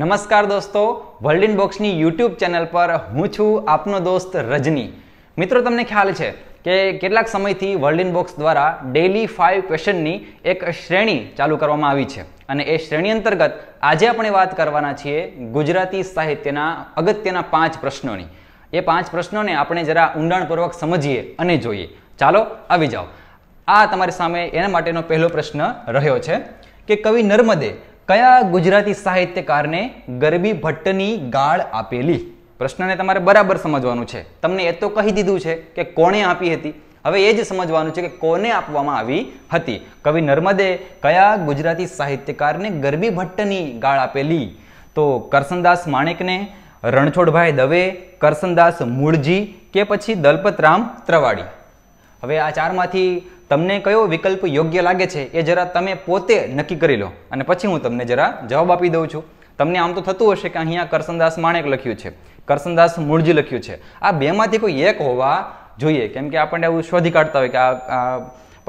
નમસ્કાર દોસ્તો world in બોક્સની યુટ્યુબ ચેનલ પર હું છું આપનો દોસ્ત રજની મિત્રો તમને ખ્યાલ છે કે કેટલાક સમયથી વર્લ્ડ ઇન બોક્સ દ્વારા ડેલી ફાઇવ ક્વેશ્ચનની એક શ્રેણી ચાલુ કરવામાં આવી છે અને એ શ્રેણી અંતર્ગત આજે આપણે વાત કરવાના છીએ ગુજરાતી સાહિત્યના અગત્યના પાંચ પ્રશ્નોની એ પાંચ પ્રશ્નોને આપણે જરા ઊંડાણપૂર્વક સમજીએ અને જોઈએ ચાલો આવી જાઓ આ તમારી સામે એના માટેનો પહેલો પ્રશ્ન રહ્યો છે કે કવિ નર્મદે કયા ગુજરાતી સાહિત્યકારને ગરબી ભટ્ટની ગાળ આપેલી પ્રશ્નને તમારે બરાબર સમજવાનું છે તમને એ તો કહી દીધું છે કે કોણે આપી હતી હવે એ જ સમજવાનું છે કે કોને આપવામાં આવી હતી કવિ નર્મદે કયા ગુજરાતી સાહિત્યકારને ગરબી ભટ્ટની ગાળ આપેલી તો કરસનદાસ માણેકને રણછોડભાઈ દવે કરસનદાસ મૂળજી કે પછી દલપતરામ ત્રવાડી હવે આ ચારમાંથી તમને કયો વિકલ્પ યોગ્ય લાગે છે એ જરા તમે પોતે નક્કી કરી લો અને પછી હું તમને જરા જવાબ આપી દઉં છું તમને આમ તો થતું હશે કે અહીંયા કરસનદાસ માણેક લખ્યું છે કરસનદાસ મૂળજી લખ્યું છે આ બેમાંથી કોઈ એક હોવા જોઈએ કેમ કે આપણને એવું શોધી કાઢતા હોય કે આ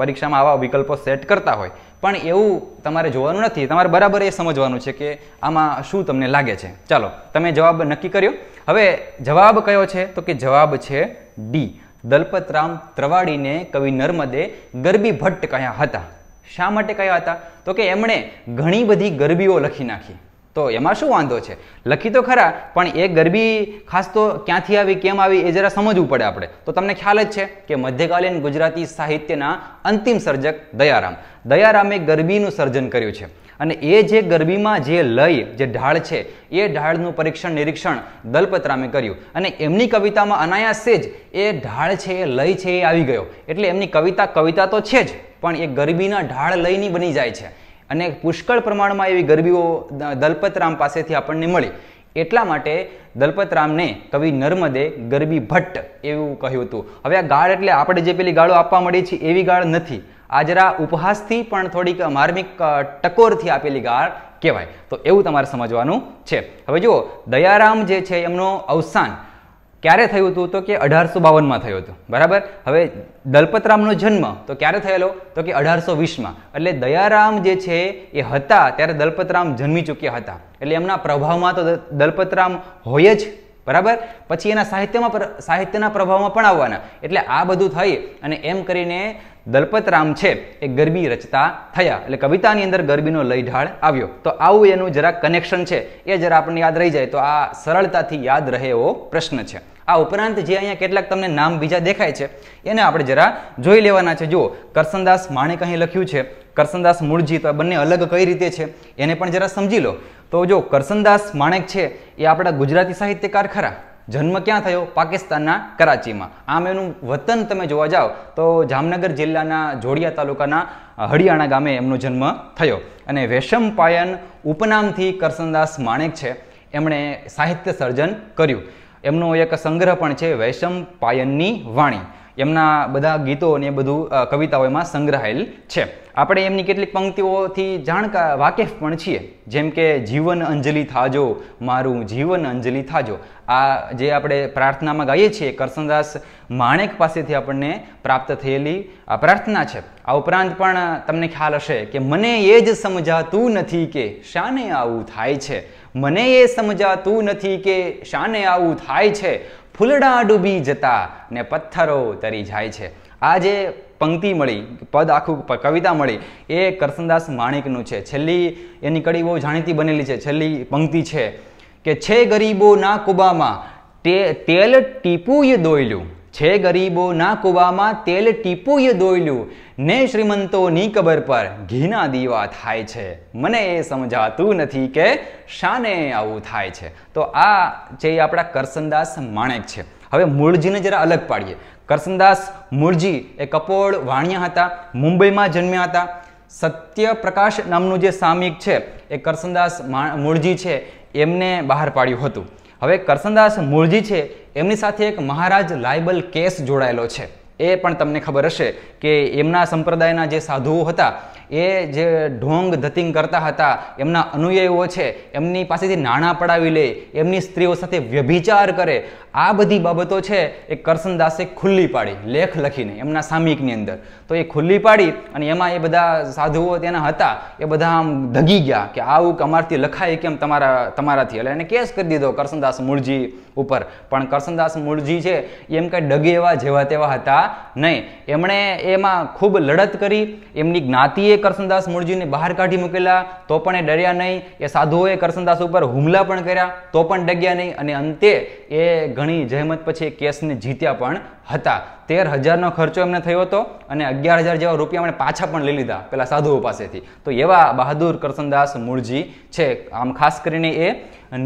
પરીક્ષામાં આવા વિકલ્પો સેટ કરતા હોય પણ એવું તમારે જોવાનું નથી તમારે બરાબર એ સમજવાનું છે કે આમાં શું તમને લાગે છે ચાલો તમે જવાબ નક્કી કર્યો હવે જવાબ કયો છે તો કે જવાબ છે ડી દલપતરામ ત્રવાડીને કવિ નર્મદે ગરબી ભટ્ટ કહ્યા હતા શા માટે કહ્યા હતા તો કે એમણે ઘણી બધી ગરબીઓ લખી નાખી તો એમાં શું વાંધો છે લખી તો ખરા પણ એ ગરબી ખાસ તો ક્યાંથી આવી કેમ આવી એ જરા સમજવું પડે આપણે તો તમને ખ્યાલ જ છે કે મધ્યકાલીન ગુજરાતી સાહિત્યના અંતિમ સર્જક દયારામ દયારામે ગરબીનું સર્જન કર્યું છે અને એ જે ગરબીમાં જે લય જે ઢાળ છે એ ઢાળનું પરીક્ષણ નિરીક્ષણ દલપતરામે કર્યું અને એમની કવિતામાં અનાયાસે જ એ ઢાળ છે એ લય છે એ આવી ગયો એટલે એમની કવિતા કવિતા તો છે જ પણ એ ગરબીના ઢાળ લયની બની જાય છે અને પુષ્કળ પ્રમાણમાં એવી ગરબીઓ દલપતરામ પાસેથી આપણને મળી એટલા માટે દલપતરામને કવિ નર્મદે ગરબી ભટ્ટ એવું કહ્યું હતું હવે આ ગાળ એટલે આપણે જે પેલી ગાળો આપવા મળી છે એવી ગાળ નથી આજરા ઉપહાસથી પણ થોડીક માર્મિક ટકોરથી આપેલી ગાળ કહેવાય તો એવું તમારે સમજવાનું છે હવે જુઓ દયારામ જે છે એમનો અવસાન ક્યારે થયું હતું તો કે અઢારસો બાવનમાં થયું હતું બરાબર હવે દલપતરામનો જન્મ તો ક્યારે થયેલો તો કે અઢારસો વીસમાં એટલે દયારામ જે છે એ હતા ત્યારે દલપતરામ જન્મી ચૂક્યા હતા એટલે એમના પ્રભાવમાં તો દલપતરામ હોય જ બરાબર પછી એના સાહિત્યમાં સાહિત્યના પ્રભાવમાં પણ આવવાના એટલે આ બધું થઈ અને એમ કરીને દલપતરામ છે એ ગરબી રચતા થયા એટલે કવિતાની અંદર ગરબીનો લયઢાળ આવ્યો તો આવું એનું જરા કનેક્શન છે એ જરા આપણને યાદ રહી જાય તો આ સરળતાથી યાદ રહે એવો પ્રશ્ન છે આ ઉપરાંત જે અહીંયા કેટલાક તમને નામ બીજા દેખાય છે એને આપણે જરા જોઈ લેવાના છે જુઓ કરસનદાસ માણેક અહીં લખ્યું છે કરસનદાસ મૂળજી તો આ બંને અલગ કઈ રીતે છે એને પણ જરા સમજી લો તો જો કરસનદાસ માણેક છે એ આપણા ગુજરાતી સાહિત્યકાર ખરા જન્મ ક્યાં થયો પાકિસ્તાનના કરાચીમાં આમ એનું વતન તમે જોવા જાઓ તો જામનગર જિલ્લાના જોડિયા તાલુકાના હરિયાણા ગામે એમનો જન્મ થયો અને વેશમ પાયન ઉપનામથી કરસનદાસ માણેક છે એમણે સાહિત્ય સર્જન કર્યું એમનો એક સંગ્રહ પણ છે વૈશમ પાયનની વાણી એમના બધા ગીતો અને એ બધું કવિતાઓ એમાં સંગ્રહાયેલ છે આપણે એમની કેટલીક પંક્તિઓથી જાણકાર વાકેફ પણ છીએ જેમ કે જીવન અંજલિ થાજો મારું જીવન અંજલિ થાજો આ જે આપણે પ્રાર્થનામાં ગાઈએ છીએ કરસનદાસ માણેક પાસેથી આપણને પ્રાપ્ત થયેલી આ પ્રાર્થના છે આ ઉપરાંત પણ તમને ખ્યાલ હશે કે મને એ જ સમજાતું નથી કે શાને આવું થાય છે મને એ સમજાતું નથી કે શાને આવું થાય છે ફૂલડા ડૂબી જતા ને પથ્થરો તરી જાય છે આ જે પંક્તિ મળી પદ આખું કવિતા મળી એ કરસનદાસ માણેકનું છે છેલ્લી એની કડી બહુ જાણીતી બનેલી છે છેલ્લી પંક્તિ છે કે છે ગરીબો ના કુબામાં તેલ ટીપુએ દોયલું છે ગરીબો ના કુવામાં તેલ ટીપુએ દોયલું ને શ્રીમંતોની કબર પર ઘીના દીવા થાય છે મને એ સમજાતું નથી કે શાને આવું થાય છે તો આ જે આપણા કરસનદાસ માણેક છે હવે મૂળજીને જરા અલગ પાડીએ કરસનદાસ મૂળજી એ કપોળ વાણિયા હતા મુંબઈમાં જન્મ્યા હતા સત્ય પ્રકાશ નામનું જે સામિક છે એ કરસનદાસ મૂળજી છે એમને બહાર પાડ્યું હતું હવે કરસનદાસ મૂળજી છે એમની સાથે એક મહારાજ લાયબલ કેસ જોડાયેલો છે એ પણ તમને ખબર હશે કે એમના સંપ્રદાયના જે સાધુઓ હતા એ જે ઢોંગ ધતિંગ કરતા હતા એમના અનુયાયીઓ છે એમની પાસેથી નાણાં પડાવી લે એમની સ્ત્રીઓ સાથે વ્યભિચાર કરે આ બધી બાબતો છે એ કરશનદાસે ખુલ્લી પાડી લેખ લખીને એમના સામિકની અંદર તો એ ખુલ્લી પાડી અને એમાં એ બધા સાધુઓ તેના હતા એ બધા આમ ધગી ગયા કે આવું અમારથી લખાય કેમ તમારા તમારાથી એટલે એને કેસ કરી દીધો કરસનદાસ મૂળજી ઉપર પણ કરશનદાસ મૂળજી છે એમ કંઈ ડગે એવા જેવા તેવા હતા નહીં એમણે એમાં ખૂબ લડત કરી એમની જ્ઞાતિએ કરશનદાસ મૂળજીને બહાર કાઢી મૂકેલા તો પણ એ ડર્યા નહીં એ સાધુઓએ કરસનદાસ ઉપર હુમલા પણ કર્યા તો પણ ડગ્યા નહીં અને અંતે એ ઘણી જહેમત પછી કેસને જીત્યા પણ હતા તેર હજારનો ખર્ચો એમને થયો હતો અને અગિયાર હજાર જેવા રૂપિયા એમણે પાછા પણ લઈ લીધા પેલા સાધુઓ પાસેથી તો એવા બહાદુર કરશનદાસ મૂળજી છે આમ ખાસ કરીને એ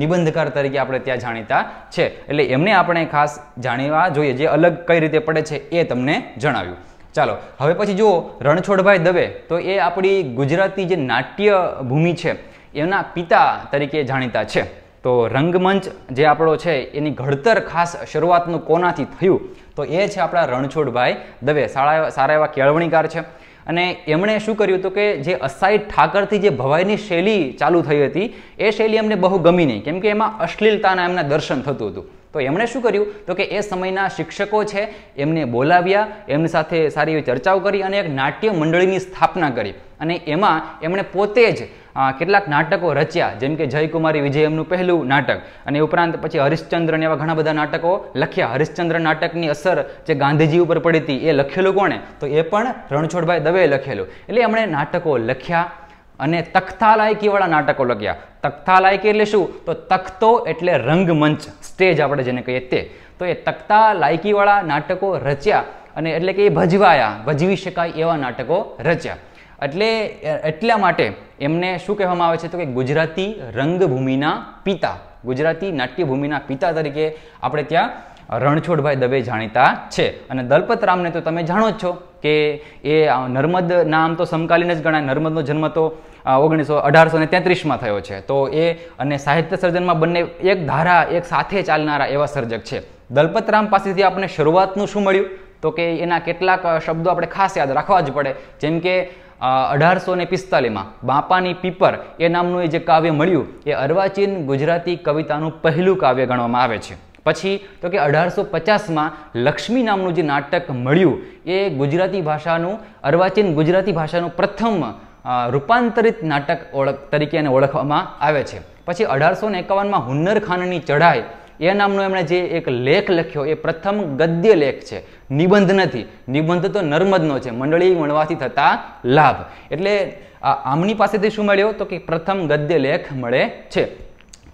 નિબંધકાર તરીકે આપણે ત્યાં જાણીતા છે એટલે એમને આપણે ખાસ જાણવા જોઈએ જે અલગ કઈ રીતે પડે છે એ તમને જણાવ્યું ચાલો હવે પછી જુઓ રણછોડભાઈ દવે તો એ આપણી ગુજરાતી જે નાટ્ય ભૂમિ છે એના પિતા તરીકે જાણીતા છે તો રંગમંચ જે આપણો છે એની ઘડતર ખાસ શરૂઆતનું કોનાથી થયું તો એ છે આપણા રણછોડભાઈ દવે સારા સારા એવા કેળવણીકાર છે અને એમણે શું કર્યું હતું કે જે અસાઈ ઠાકરથી જે ભવાઈની શૈલી ચાલુ થઈ હતી એ શૈલી એમને બહુ ગમી નહીં કેમ કે એમાં અશ્લીલતાના એમના દર્શન થતું હતું તો એમણે શું કર્યું તો કે એ સમયના શિક્ષકો છે એમને બોલાવ્યા એમની સાથે સારી એવી ચર્ચાઓ કરી અને એક નાટ્ય મંડળીની સ્થાપના કરી અને એમાં એમણે પોતે જ કેટલાક નાટકો રચ્યા જેમ કે જયકુમારી વિજય એમનું પહેલું નાટક અને ઉપરાંત પછી હરિશ્ચંદ્રને એવા ઘણા બધા નાટકો લખ્યા હરિશ્ચંદ્ર નાટકની અસર જે ગાંધીજી ઉપર પડી હતી એ લખેલું કોણે તો એ પણ રણછોડભાઈ દવેએ લખેલું એટલે એમણે નાટકો લખ્યા અને તખ્તા લાયકીવાળા નાટકો લખ્યા તખ્તા લાયકી એટલે શું તો તખ્તો એટલે રંગમંચ સ્ટેજ આપણે જેને કહીએ તે તો એ તખ્તા લાયકીવાળા નાટકો રચ્યા અને એટલે કે એ ભજવાયા ભજવી શકાય એવા નાટકો રચ્યા એટલે એટલા માટે એમને શું કહેવામાં આવે છે તો કે ગુજરાતી રંગભૂમિના પિતા ગુજરાતી નાટ્યભૂમિના પિતા તરીકે આપણે ત્યાં રણછોડભાઈ દવે જાણીતા છે અને દલપતરામને તો તમે જાણો જ છો કે એ નર્મદ નામ તો સમકાલીન જ ગણાય નર્મદનો જન્મ તો ઓગણીસો અઢારસો ને તેત્રીસમાં થયો છે તો એ અને સાહિત્ય સર્જનમાં બંને એક ધારા એક સાથે ચાલનારા એવા સર્જક છે દલપતરામ પાસેથી આપણને શરૂઆતનું શું મળ્યું તો કે એના કેટલાક શબ્દો આપણે ખાસ યાદ રાખવા જ પડે જેમ કે અઢારસો ને પિસ્તાલીસમાં બાપાની પીપર એ નામનું એ જે કાવ્ય મળ્યું એ અર્વાચીન ગુજરાતી કવિતાનું પહેલું કાવ્ય ગણવામાં આવે છે પછી તો કે અઢારસો પચાસમાં લક્ષ્મી નામનું જે નાટક મળ્યું એ ગુજરાતી ભાષાનું અર્વાચીન ગુજરાતી ભાષાનું પ્રથમ રૂપાંતરિત નાટક ઓળખ તરીકે એને ઓળખવામાં આવે છે પછી અઢારસો ને એકાવનમાં હુન્નર ચઢાઈ એ નામનો એમણે જે એક લેખ લખ્યો એ પ્રથમ ગદ્ય લેખ છે નિબંધ નથી નિબંધ તો નર્મદનો છે મંડળી મળવાથી થતા લાભ એટલે આમની પાસેથી શું મળ્યો તો કે પ્રથમ ગદ્ય લેખ મળે છે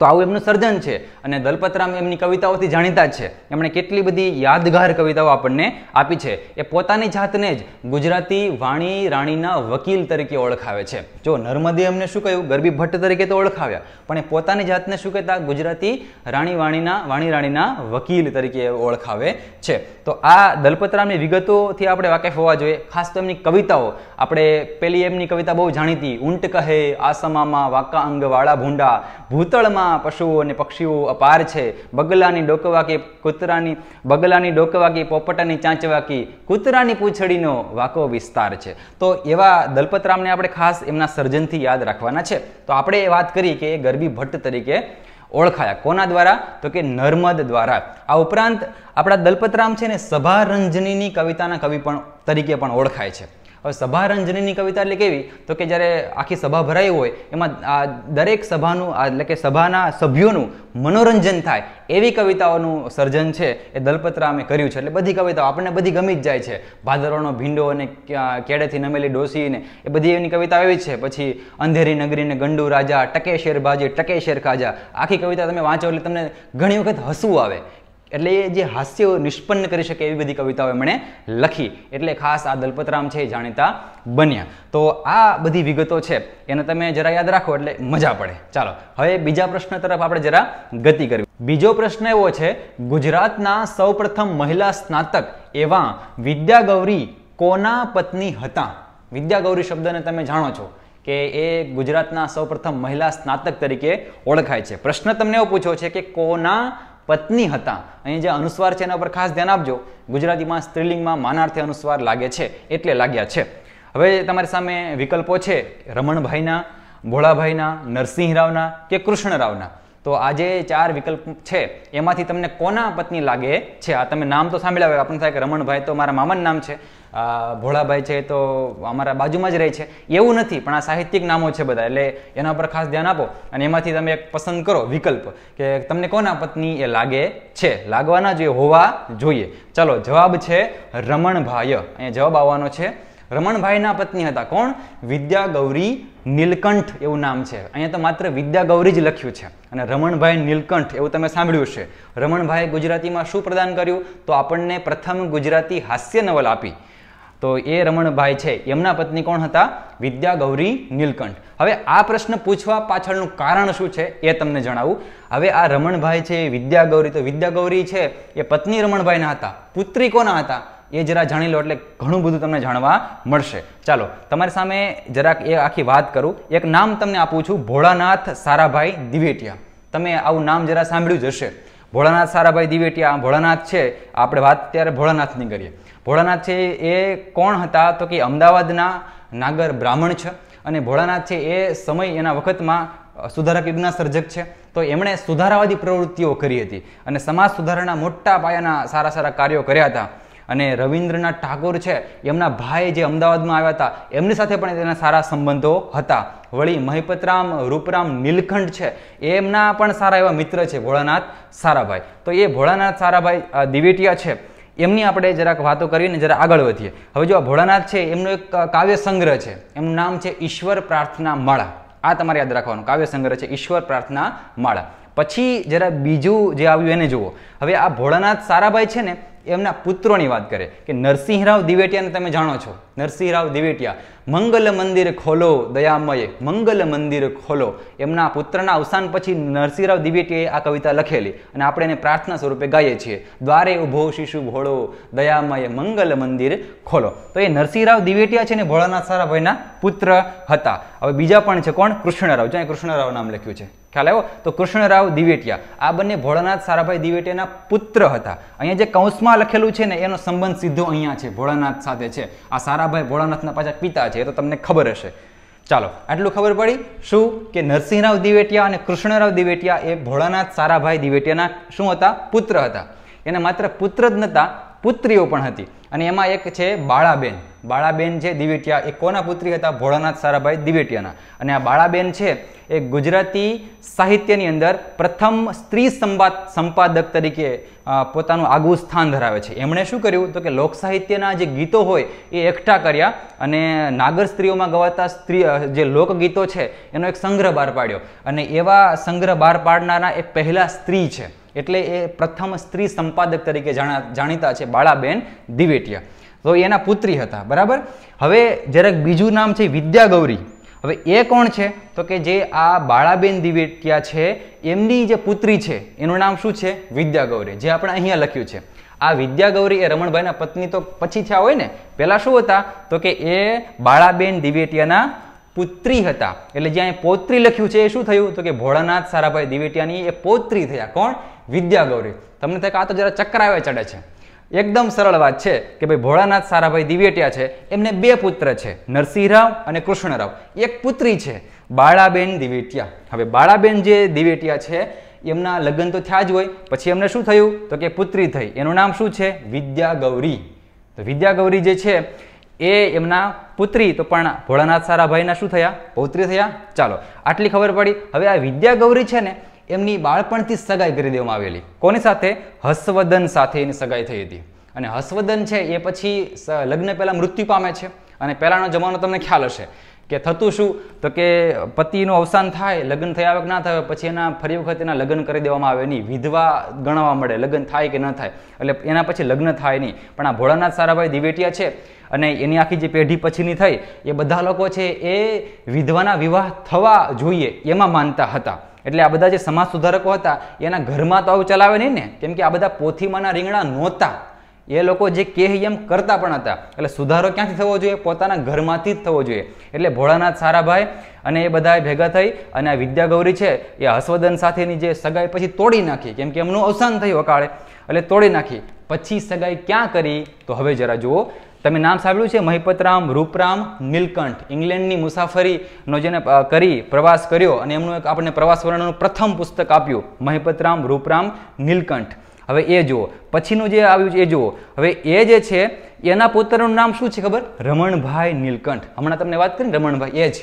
તો આવું એમનું સર્જન છે અને દલપતરામ એમની કવિતાઓથી જાણીતા છે એમણે કેટલી બધી યાદગાર કવિતાઓ આપણને આપી છે એ પોતાની જાતને જ ગુજરાતી વાણી રાણીના વકીલ તરીકે ઓળખાવે છે જો નર્મદે એમને શું કહ્યું ગરબી ભટ્ટ તરીકે તો ઓળખાવ્યા પણ એ પોતાની જાતને શું કહેતા ગુજરાતી રાણી વાણીના વાણી રાણીના વકીલ તરીકે ઓળખાવે છે તો આ દલપતરામની વિગતોથી આપણે વાકેફ હોવા જોઈએ ખાસ તો એમની કવિતાઓ આપણે પેલી એમની કવિતા બહુ જાણીતી ઊંટ કહે આસમામાં વાકા અંગવાળા ભૂંડા ભૂતળમાં ઘણા પશુઓ અને પક્ષીઓ અપાર છે બગલાની ડોકવાકી કૂતરાની બગલાની ડોકવાકી પોપટાની ચાંચવાકી કૂતરાની પૂંછડીનો વાકો વિસ્તાર છે તો એવા દલપતરામને આપણે ખાસ એમના સર્જનથી યાદ રાખવાના છે તો આપણે એ વાત કરી કે ગરબી ભટ્ટ તરીકે ઓળખાયા કોના દ્વારા તો કે નર્મદ દ્વારા આ ઉપરાંત આપણા દલપતરામ છે ને સભારંજનીની કવિતાના કવિ પણ તરીકે પણ ઓળખાય છે હવે સભા રંજનીની કવિતા એટલે કેવી તો કે જ્યારે આખી સભા ભરાઈ હોય એમાં આ દરેક સભાનું એટલે કે સભાના સભ્યોનું મનોરંજન થાય એવી કવિતાઓનું સર્જન છે એ દલપતરામે કર્યું છે એટલે બધી કવિતાઓ આપણને બધી ગમી જ જાય છે ભાદરોનો ભીંડો અને કેળેથી નમેલી ડોસીને એ બધી એની કવિતાઓ એવી છે પછી અંધેરી નગરીને ગંડુ રાજા ટકે ભાજી ટકે શેર ખાજા આખી કવિતા તમે વાંચો એટલે તમને ઘણી વખત હસવું આવે એટલે એ જે હાસ્ય નિષ્પન્ન કરી શકે એવી બધી કવિતાઓ એમણે લખી એટલે ખાસ આ દલપતરામ છે જાણીતા બન્યા તો આ બધી વિગતો છે એને તમે જરા યાદ રાખો એટલે મજા પડે ચાલો હવે બીજા પ્રશ્ન તરફ આપણે જરા ગતિ કરવી બીજો પ્રશ્ન એવો છે ગુજરાતના સૌપ્રથમ મહિલા સ્નાતક એવા વિદ્યાગૌરી કોના પત્ની હતા વિદ્યાગૌરી શબ્દને તમે જાણો છો કે એ ગુજરાતના સૌપ્રથમ મહિલા સ્નાતક તરીકે ઓળખાય છે પ્રશ્ન તમને એવો પૂછ્યો છે કે કોના પત્ની હતા અહીં જે અનુસ્વાર છે એના પર ખાસ ધ્યાન આપજો ગુજરાતીમાં સ્ત્રીલિંગમાં માનાર્થે અનુસ્વાર લાગે છે એટલે લાગ્યા છે હવે તમારી સામે વિકલ્પો છે રમણભાઈના ભોળાભાઈના નરસિંહરાવના કે કૃષ્ણ રાવના તો આજે ચાર વિકલ્પ છે એમાંથી તમને કોના પત્ની લાગે છે આ તમે નામ તો સાંભળ્યા હોય આપણને થાય કે રમણભાઈ તો મારા મામાનું નામ છે ભોળાભાઈ છે તો અમારા બાજુમાં જ રહે છે એવું નથી પણ આ સાહિત્યિક નામો છે બધા એટલે એના પર ખાસ ધ્યાન આપો અને એમાંથી તમે એક પસંદ કરો વિકલ્પ કે તમને કોના પત્ની એ લાગે છે લાગવાના જોઈએ હોવા જોઈએ ચલો જવાબ છે રમણભાઈ અહીંયા જવાબ આવવાનો છે રમણભાઈના પત્ની હતા કોણ વિદ્યા ગૌરી નીલકંઠ એવું નામ છે અહીંયા તો માત્ર વિદ્યાગૌરી જ લખ્યું છે અને રમણભાઈ નીલકંઠ એવું તમે સાંભળ્યું છે રમણભાઈએ ગુજરાતીમાં શું પ્રદાન કર્યું તો આપણને પ્રથમ ગુજરાતી હાસ્ય નવલ આપી તો એ રમણભાઈ છે એમના પત્ની કોણ હતા વિદ્યા ગૌરી નીલકંઠ હવે આ પ્રશ્ન પૂછવા પાછળનું કારણ શું છે એ તમને જણાવું હવે આ રમણભાઈ છે વિદ્યા ગૌરી તો વિદ્યાગૌરી છે એ પત્ની રમણભાઈના હતા પુત્રી કોના હતા એ જરા જાણી લો એટલે ઘણું બધું તમને જાણવા મળશે ચાલો તમારી સામે જરાક એ આખી વાત કરું એક નામ તમને આપું છું ભોળાનાથ સારાભાઈ દિવેટિયા તમે આવું નામ જરા સાંભળ્યું જ હશે ભોળાનાથ સારાભાઈ દિવેટિયા ભોળાનાથ છે આપણે વાત ત્યારે ભોળાનાથની કરીએ ભોળાનાથ છે એ કોણ હતા તો કે અમદાવાદના નાગર બ્રાહ્મણ છે અને ભોળાનાથ છે એ સમય એના વખતમાં સુધારક યુગના સર્જક છે તો એમણે સુધારાવાદી પ્રવૃત્તિઓ કરી હતી અને સમાજ સુધારાના મોટા પાયાના સારા સારા કાર્યો કર્યા હતા અને રવિન્દ્રનાથ ટાગોર છે એમના ભાઈ જે અમદાવાદમાં આવ્યા હતા એમની સાથે પણ તેના સારા સંબંધો હતા વળી મહિપતરામ રૂપરામ નીલકંઠ છે એમના પણ સારા એવા મિત્ર છે ભોળાનાથ સારાભાઈ તો એ ભોળાનાથ સારાભાઈ દિવેટિયા છે એમની આપણે જરાક વાતો કરીને જરા આગળ વધીએ હવે જો આ ભોળાનાથ છે એમનો એક કાવ્ય સંગ્રહ છે એમનું નામ છે ઈશ્વર પ્રાર્થના માળા આ તમારે યાદ રાખવાનું કાવ્ય સંગ્રહ છે ઈશ્વર પ્રાર્થના માળા પછી જરા બીજું જે આવ્યું એને જુઓ હવે આ ભોળાનાથ સારાભાઈ છે ને એમના પુત્રોની વાત કરે કે નરસિંહરાવ દિવેટિયાને તમે જાણો છો નરસિંહરાવ દિવેટિયા મંગલ મંદિર ખોલો દયામય મંગલ મંદિર ખોલો એમના પુત્રના અવસાન પછી નરસિંહરાવ દિવેટિયાએ આ કવિતા લખેલી અને આપણે એને પ્રાર્થના સ્વરૂપે ગાઈએ છીએ દ્વારે ઉભો શિશુ ભોળો દયામય મંગલ મંદિર ખોલો તો એ નરસિંહરાવ દિવેટિયા છે ને ભોળાનાથ સારાભાઈના પુત્ર હતા હવે બીજા પણ છે કોણ કૃષ્ણરાવ જ્યાં કૃષ્ણરાવ નામ લખ્યું છે ખ્યાલ આવ્યો તો કૃષ્ણરાવ દિવેટિયા આ બંને ભોળાનાથ સારાભાઈ દિવેટિયાના પુત્ર હતા અહીંયા જે કૌંસમાં લખેલું છે ને એનો સંબંધ સીધો અહીંયા છે ભોળાનાથ સાથે છે આ સારા તારાભાઈ ભોળાનાથના પાછા પિતા છે એ તો તમને ખબર હશે ચાલો આટલું ખબર પડી શું કે નરસિંહરાવ દિવેટિયા અને કૃષ્ણરાવ દિવેટિયા એ ભોળાનાથ સારાભાઈ દિવેટિયાના શું હતા પુત્ર હતા એને માત્ર પુત્ર જ નહોતા પુત્રીઓ પણ હતી અને એમાં એક છે બાળાબેન બાળાબેન છે દિવેટિયા એ કોના પુત્રી હતા ભોળાનાથ સારાભાઈ દિવેટિયાના અને આ બાળાબેન છે એ ગુજરાતી સાહિત્યની અંદર પ્રથમ સ્ત્રી સંવાદ સંપાદક તરીકે પોતાનું આગવું સ્થાન ધરાવે છે એમણે શું કર્યું તો કે લોક સાહિત્યના જે ગીતો હોય એ એકઠા કર્યા અને નાગર સ્ત્રીઓમાં ગવાતા સ્ત્રી જે લોકગીતો છે એનો એક સંગ્રહ બહાર પાડ્યો અને એવા સંગ્રહ બહાર પાડનારા એ પહેલા સ્ત્રી છે એટલે એ પ્રથમ સ્ત્રી સંપાદક તરીકે જાણીતા છે બાળાબેન દિવેટિયા તો એના પુત્રી હતા બરાબર હવે જરાક બીજું નામ છે વિદ્યા ગૌરી હવે એ કોણ છે તો કે જે આ બાળાબેન દિવેટિયા છે એમની જે પુત્રી છે એનું નામ શું છે વિદ્યા ગૌરી જે આપણે અહીંયા લખ્યું છે આ વિદ્યા ગૌરી એ રમણભાઈના પત્ની તો પછી થયા હોય ને પહેલાં શું હતા તો કે એ બાળાબેન દિવેટિયાના પુત્રી હતા એટલે જ્યાં પોત્રી લખ્યું છે એ શું થયું તો કે ભોળાનાથ સારાભાઈ દિવેટિયાની એ પોત્રી થયા કોણ વિદ્યાગૌરી તમને થાય કે આ તો જરા આવે ચડે છે એકદમ સરળ વાત છે કે ભાઈ ભોળાનાથ સારાભાઈ દિવેટિયા છે એમને બે પુત્ર છે નરસિંહરાવ અને કૃષ્ણરાવ એક પુત્રી છે બાળાબેન દિવેટિયા હવે બાળાબેન જે દિવેટિયા છે એમના લગ્ન તો થયા જ હોય પછી એમને શું થયું તો કે પુત્રી થઈ એનું નામ શું છે વિદ્યા ગૌરી તો વિદ્યા ગૌરી જે છે એ એમના પુત્રી તો પણ ભોળાનાથ સારાભાઈના શું થયા પૌત્રી થયા ચાલો આટલી ખબર પડી હવે આ વિદ્યા ગૌરી છે ને એમની બાળપણથી સગાઈ કરી દેવામાં આવેલી કોની સાથે હર્ષવર્ધન સાથે એની સગાઈ થઈ હતી અને હર્ષવર્ધન છે એ પછી લગ્ન પહેલાં મૃત્યુ પામે છે અને પહેલાંનો જમાનો તમને ખ્યાલ હશે કે થતું શું તો કે પતિનું અવસાન થાય લગ્ન થયા વખત ના થાય પછી એના ફરી વખત એના લગ્ન કરી દેવામાં આવે નહીં વિધવા ગણવા મળે લગ્ન થાય કે ન થાય એટલે એના પછી લગ્ન થાય નહીં પણ આ ભોળાનાથ સારાભાઈ દિવેટિયા છે અને એની આખી જે પેઢી પછીની થઈ એ બધા લોકો છે એ વિધવાના વિવાહ થવા જોઈએ એમાં માનતા હતા એટલે આ બધા જે સમાજ સુધારકો હતા એના ઘરમાં તો આવું ચલાવે નહીં ને કેમ કે આ બધા પોથીમાંના રીંગણા નહોતા એ લોકો જે કે એમ કરતા પણ હતા એટલે સુધારો ક્યાંથી થવો જોઈએ પોતાના ઘરમાંથી જ થવો જોઈએ એટલે ભોળાનાથ સારાભાઈ અને એ બધા ભેગા થઈ અને આ વિદ્યાગૌરી છે એ હસવદન સાથેની જે સગાઈ પછી તોડી નાખી કેમ કે એમનું અવસાન થયું અકાળે એટલે તોડી નાખી પછી સગાઈ ક્યાં કરી તો હવે જરા જુઓ તમે નામ સાંભળ્યું છે મહિપતરામ રૂપરામ નીલકંઠ ઇંગ્લેન્ડની મુસાફરીનો જેને કરી પ્રવાસ કર્યો અને એમનું એક આપણને પ્રવાસ વર્ણનનું પ્રથમ પુસ્તક આપ્યું મહિપતરામ રૂપરામ નીલકંઠ હવે એ જુઓ પછીનું જે આવ્યું છે એ જુઓ હવે એ જે છે એના પુત્રનું નામ શું છે ખબર રમણભાઈ નીલકંઠ હમણાં તમને વાત કરીને રમણભાઈ એ જ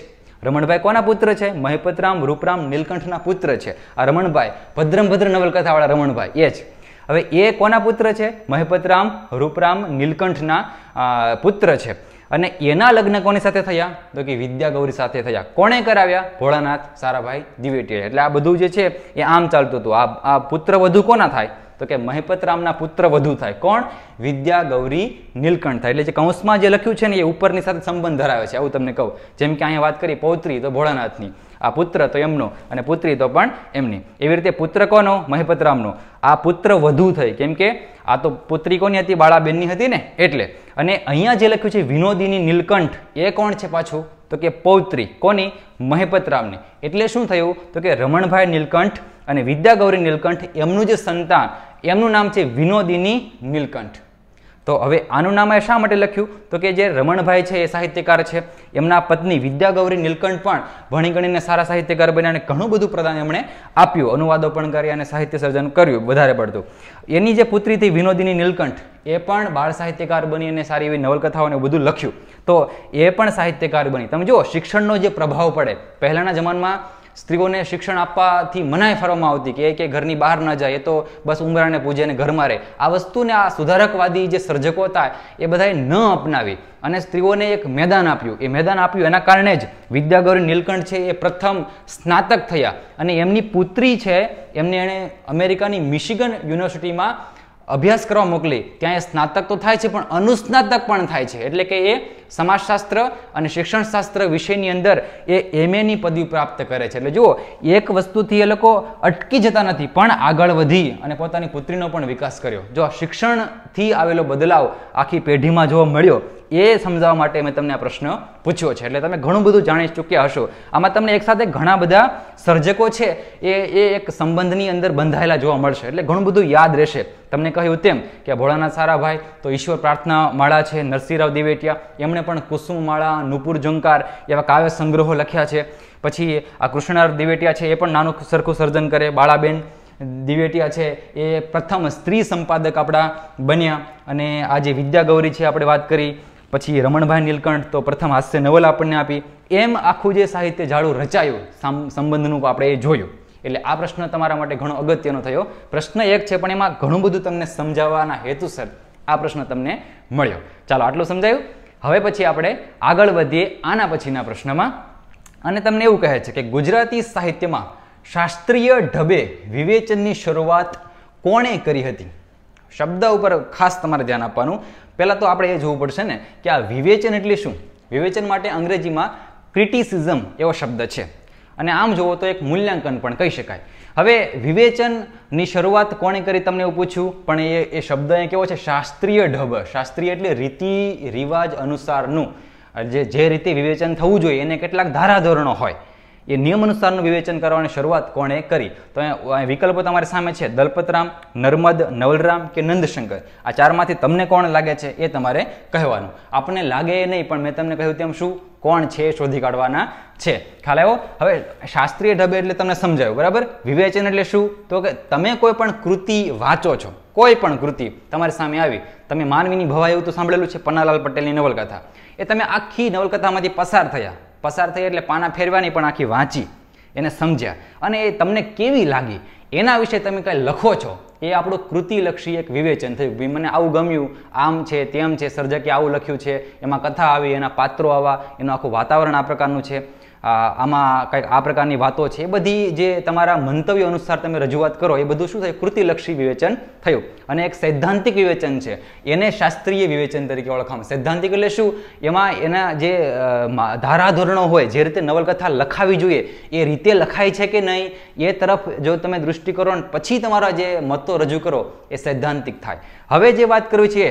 રમણભાઈ કોના પુત્ર છે મહિપતરામ રૂપરામ નીલકંઠના પુત્ર છે આ રમણભાઈ ભદ્રમ ભદ્ર નવલકથાવાળા રમણભાઈ એ જ હવે એ કોના પુત્ર છે મહેપતરામ રૂપરામ નીલકંઠના પુત્ર છે અને એના લગ્ન કોની સાથે થયા તો કે વિદ્યાગૌરી સાથે થયા કોણે કરાવ્યા ભોળાનાથ સારાભાઈ દિવેટીએ એટલે આ બધું જે છે એ આમ ચાલતું હતું આ આ પુત્ર વધુ કોના થાય તો કે મહેપતરામના પુત્ર વધુ થાય કોણ વિદ્યાગૌરી ગૌરી નીલકંઠ થાય એટલે જે કૌંસમાં જે લખ્યું છે ને એ ઉપરની સાથે સંબંધ ધરાવે છે આવું તમને કહું જેમ કે અહીંયા વાત કરી પૌત્રી તો ભોળાનાથની આ પુત્ર તો એમનો અને પુત્રી તો પણ એમની એવી રીતે પુત્ર કોનો મહેપતરામનો આ પુત્ર વધુ થઈ કેમ કે આ તો પુત્રી કોની હતી બાળાબેનની હતી ને એટલે અને અહીંયા જે લખ્યું છે વિનોદીની નીલકંઠ એ કોણ છે પાછું તો કે પૌત્રી કોની મહેપતરામની એટલે શું થયું તો કે રમણભાઈ નીલકંઠ અને વિદ્યાગૌરી નીલકંઠ એમનું જે સંતાન એમનું નામ છે વિનોદીની નીલકંઠ તો હવે આનું નામ એ શા માટે લખ્યું તો કે જે રમણભાઈ છે એ સાહિત્યકાર છે એમના પત્ની વિદ્યાગૌરી નીલકંઠ પણ ભણી ગણીને સારા સાહિત્યકાર બન્યા અને ઘણું બધું પ્રદાન એમણે આપ્યું અનુવાદો પણ કર્યા અને સાહિત્ય સર્જન કર્યું વધારે પડતું એની જે પુત્રી હતી વિનોદિની નીલકંઠ એ પણ બાળ સાહિત્યકાર બની અને સારી એવી નવલકથાઓને બધું લખ્યું તો એ પણ સાહિત્યકાર બની તમે જુઓ શિક્ષણનો જે પ્રભાવ પડે પહેલાંના જમાનામાં સ્ત્રીઓને શિક્ષણ આપવાથી મનાઈ ફરવામાં આવતી કે કે ઘરની બહાર ન જાય એ તો બસ ઉમરાને પૂજે અને ઘરમાં રહે આ વસ્તુને આ સુધારકવાદી જે સર્જકો હતા એ બધાએ ન અપનાવી અને સ્ત્રીઓને એક મેદાન આપ્યું એ મેદાન આપ્યું એના કારણે જ વિદ્યાગૌરી નીલકંઠ છે એ પ્રથમ સ્નાતક થયા અને એમની પુત્રી છે એમને એણે અમેરિકાની મિશિગન યુનિવર્સિટીમાં અભ્યાસ કરવા મોકલી ત્યાં એ સ્નાતક તો થાય છે પણ અનુસ્નાતક પણ થાય છે એટલે કે એ સમાજશાસ્ત્ર અને શિક્ષણશાસ્ત્ર વિષયની અંદર એ એમએની પદવી પ્રાપ્ત કરે છે એટલે જુઓ એક વસ્તુથી એ લોકો અટકી જતા નથી પણ આગળ વધી અને પોતાની પુત્રીનો પણ વિકાસ કર્યો જો શિક્ષણથી આવેલો બદલાવ આખી પેઢીમાં જોવા મળ્યો એ સમજાવવા માટે મેં તમને આ પ્રશ્ન પૂછ્યો છે એટલે તમે ઘણું બધું જાણી ચૂક્યા હશો આમાં તમને એકસાથે ઘણા બધા સર્જકો છે એ એ એક સંબંધની અંદર બંધાયેલા જોવા મળશે એટલે ઘણું બધું યાદ રહેશે તમને કહ્યું તેમ કે ભોળાના સારા ભાઈ તો ઈશ્વર પ્રાર્થના માળા છે નરસિંહરાવ દિવેટિયા એમણે પણ કુસુમ માળા નુપુર જંકાર એવા કાવ્ય સંગ્રહો લખ્યા છે પછી આ કૃષ્ણાર દિવેટિયા છે એ પણ નાનું સરખું સર્જન કરે બાળાબેન દિવેટિયા છે એ પ્રથમ સ્ત્રી સંપાદક આપણા બન્યા અને આ જે વિદ્યાગૌરી છે આપણે વાત કરી પછી રમણભાઈ નીલકંઠ તો પ્રથમ હાસ્ય નવલ આપણને આપી એમ આખું જે સાહિત્ય જાળું રચાયું સંબંધનું આપણે એ જોયું એટલે આ પ્રશ્ન તમારા માટે ઘણો અગત્યનો થયો પ્રશ્ન એક છે પણ એમાં ઘણું બધું તમને સમજાવવાના હેતુસર આ પ્રશ્ન તમને મળ્યો ચાલો આટલું સમજાયું હવે પછી આપણે આગળ વધીએ આના પછીના પ્રશ્નમાં અને તમને એવું કહે છે કે ગુજરાતી સાહિત્યમાં શાસ્ત્રીય ઢબે વિવેચનની શરૂઆત કોણે કરી હતી શબ્દ ઉપર ખાસ તમારે ધ્યાન આપવાનું પહેલાં તો આપણે એ જોવું પડશે ને કે આ વિવેચન એટલે શું વિવેચન માટે અંગ્રેજીમાં ક્રિટિસિઝમ એવો શબ્દ છે અને આમ જોવો તો એક મૂલ્યાંકન પણ કહી શકાય હવે વિવેચનની શરૂઆત કોણે કરી તમને એવું પૂછ્યું પણ એ એ શબ્દ અહીંયા કેવો છે શાસ્ત્રીય ઢબ શાસ્ત્રીય એટલે રીતિ રિવાજ અનુસારનું જે જે રીતે વિવેચન થવું જોઈએ એને કેટલાક ધારાધોરણો હોય એ નિયમ અનુસારનું વિવેચન કરવાની શરૂઆત કોણે કરી તો વિકલ્પો તમારી સામે છે દલપતરામ નર્મદ નવલરામ કે નંદશંકર આ ચારમાંથી તમને કોણ લાગે છે એ તમારે કહેવાનું આપણને લાગે એ નહીં પણ મેં તમને કહ્યું તેમ શું કોણ છે શોધી કાઢવાના છે ખ્યાલ આવ્યો હવે શાસ્ત્રીય ઢબે એટલે તમને સમજાયું બરાબર વિવેચન એટલે શું તો કે તમે કોઈ પણ કૃતિ વાંચો છો કોઈ પણ કૃતિ તમારી સામે આવી તમે માનવીની એવું તો સાંભળેલું છે પન્નાલાલ પટેલની નવલકથા એ તમે આખી નવલકથામાંથી પસાર થયા પસાર થઈ એટલે પાના ફેરવાની પણ આખી વાંચી એને સમજ્યા અને એ તમને કેવી લાગી એના વિશે તમે કાંઈ લખો છો એ આપણું કૃતિલક્ષી એક વિવેચન થયું મને આવું ગમ્યું આમ છે તેમ છે સર્જકે આવું લખ્યું છે એમાં કથા આવી એના પાત્રો આવા એનું આખું વાતાવરણ આ પ્રકારનું છે આમાં કંઈક આ પ્રકારની વાતો છે એ બધી જે તમારા મંતવ્ય અનુસાર તમે રજૂઆત કરો એ બધું શું થાય કૃતિલક્ષી વિવેચન થયું અને એક સૈદ્ધાંતિક વિવેચન છે એને શાસ્ત્રીય વિવેચન તરીકે ઓળખવામાં સૈદ્ધાંતિક એટલે શું એમાં એના જે ધારાધોરણો હોય જે રીતે નવલકથા લખાવી જોઈએ એ રીતે લખાય છે કે નહીં એ તરફ જો તમે દૃષ્ટિ પછી તમારા જે મતો રજૂ કરો એ સૈદ્ધાંતિક થાય હવે જે વાત કરવી છે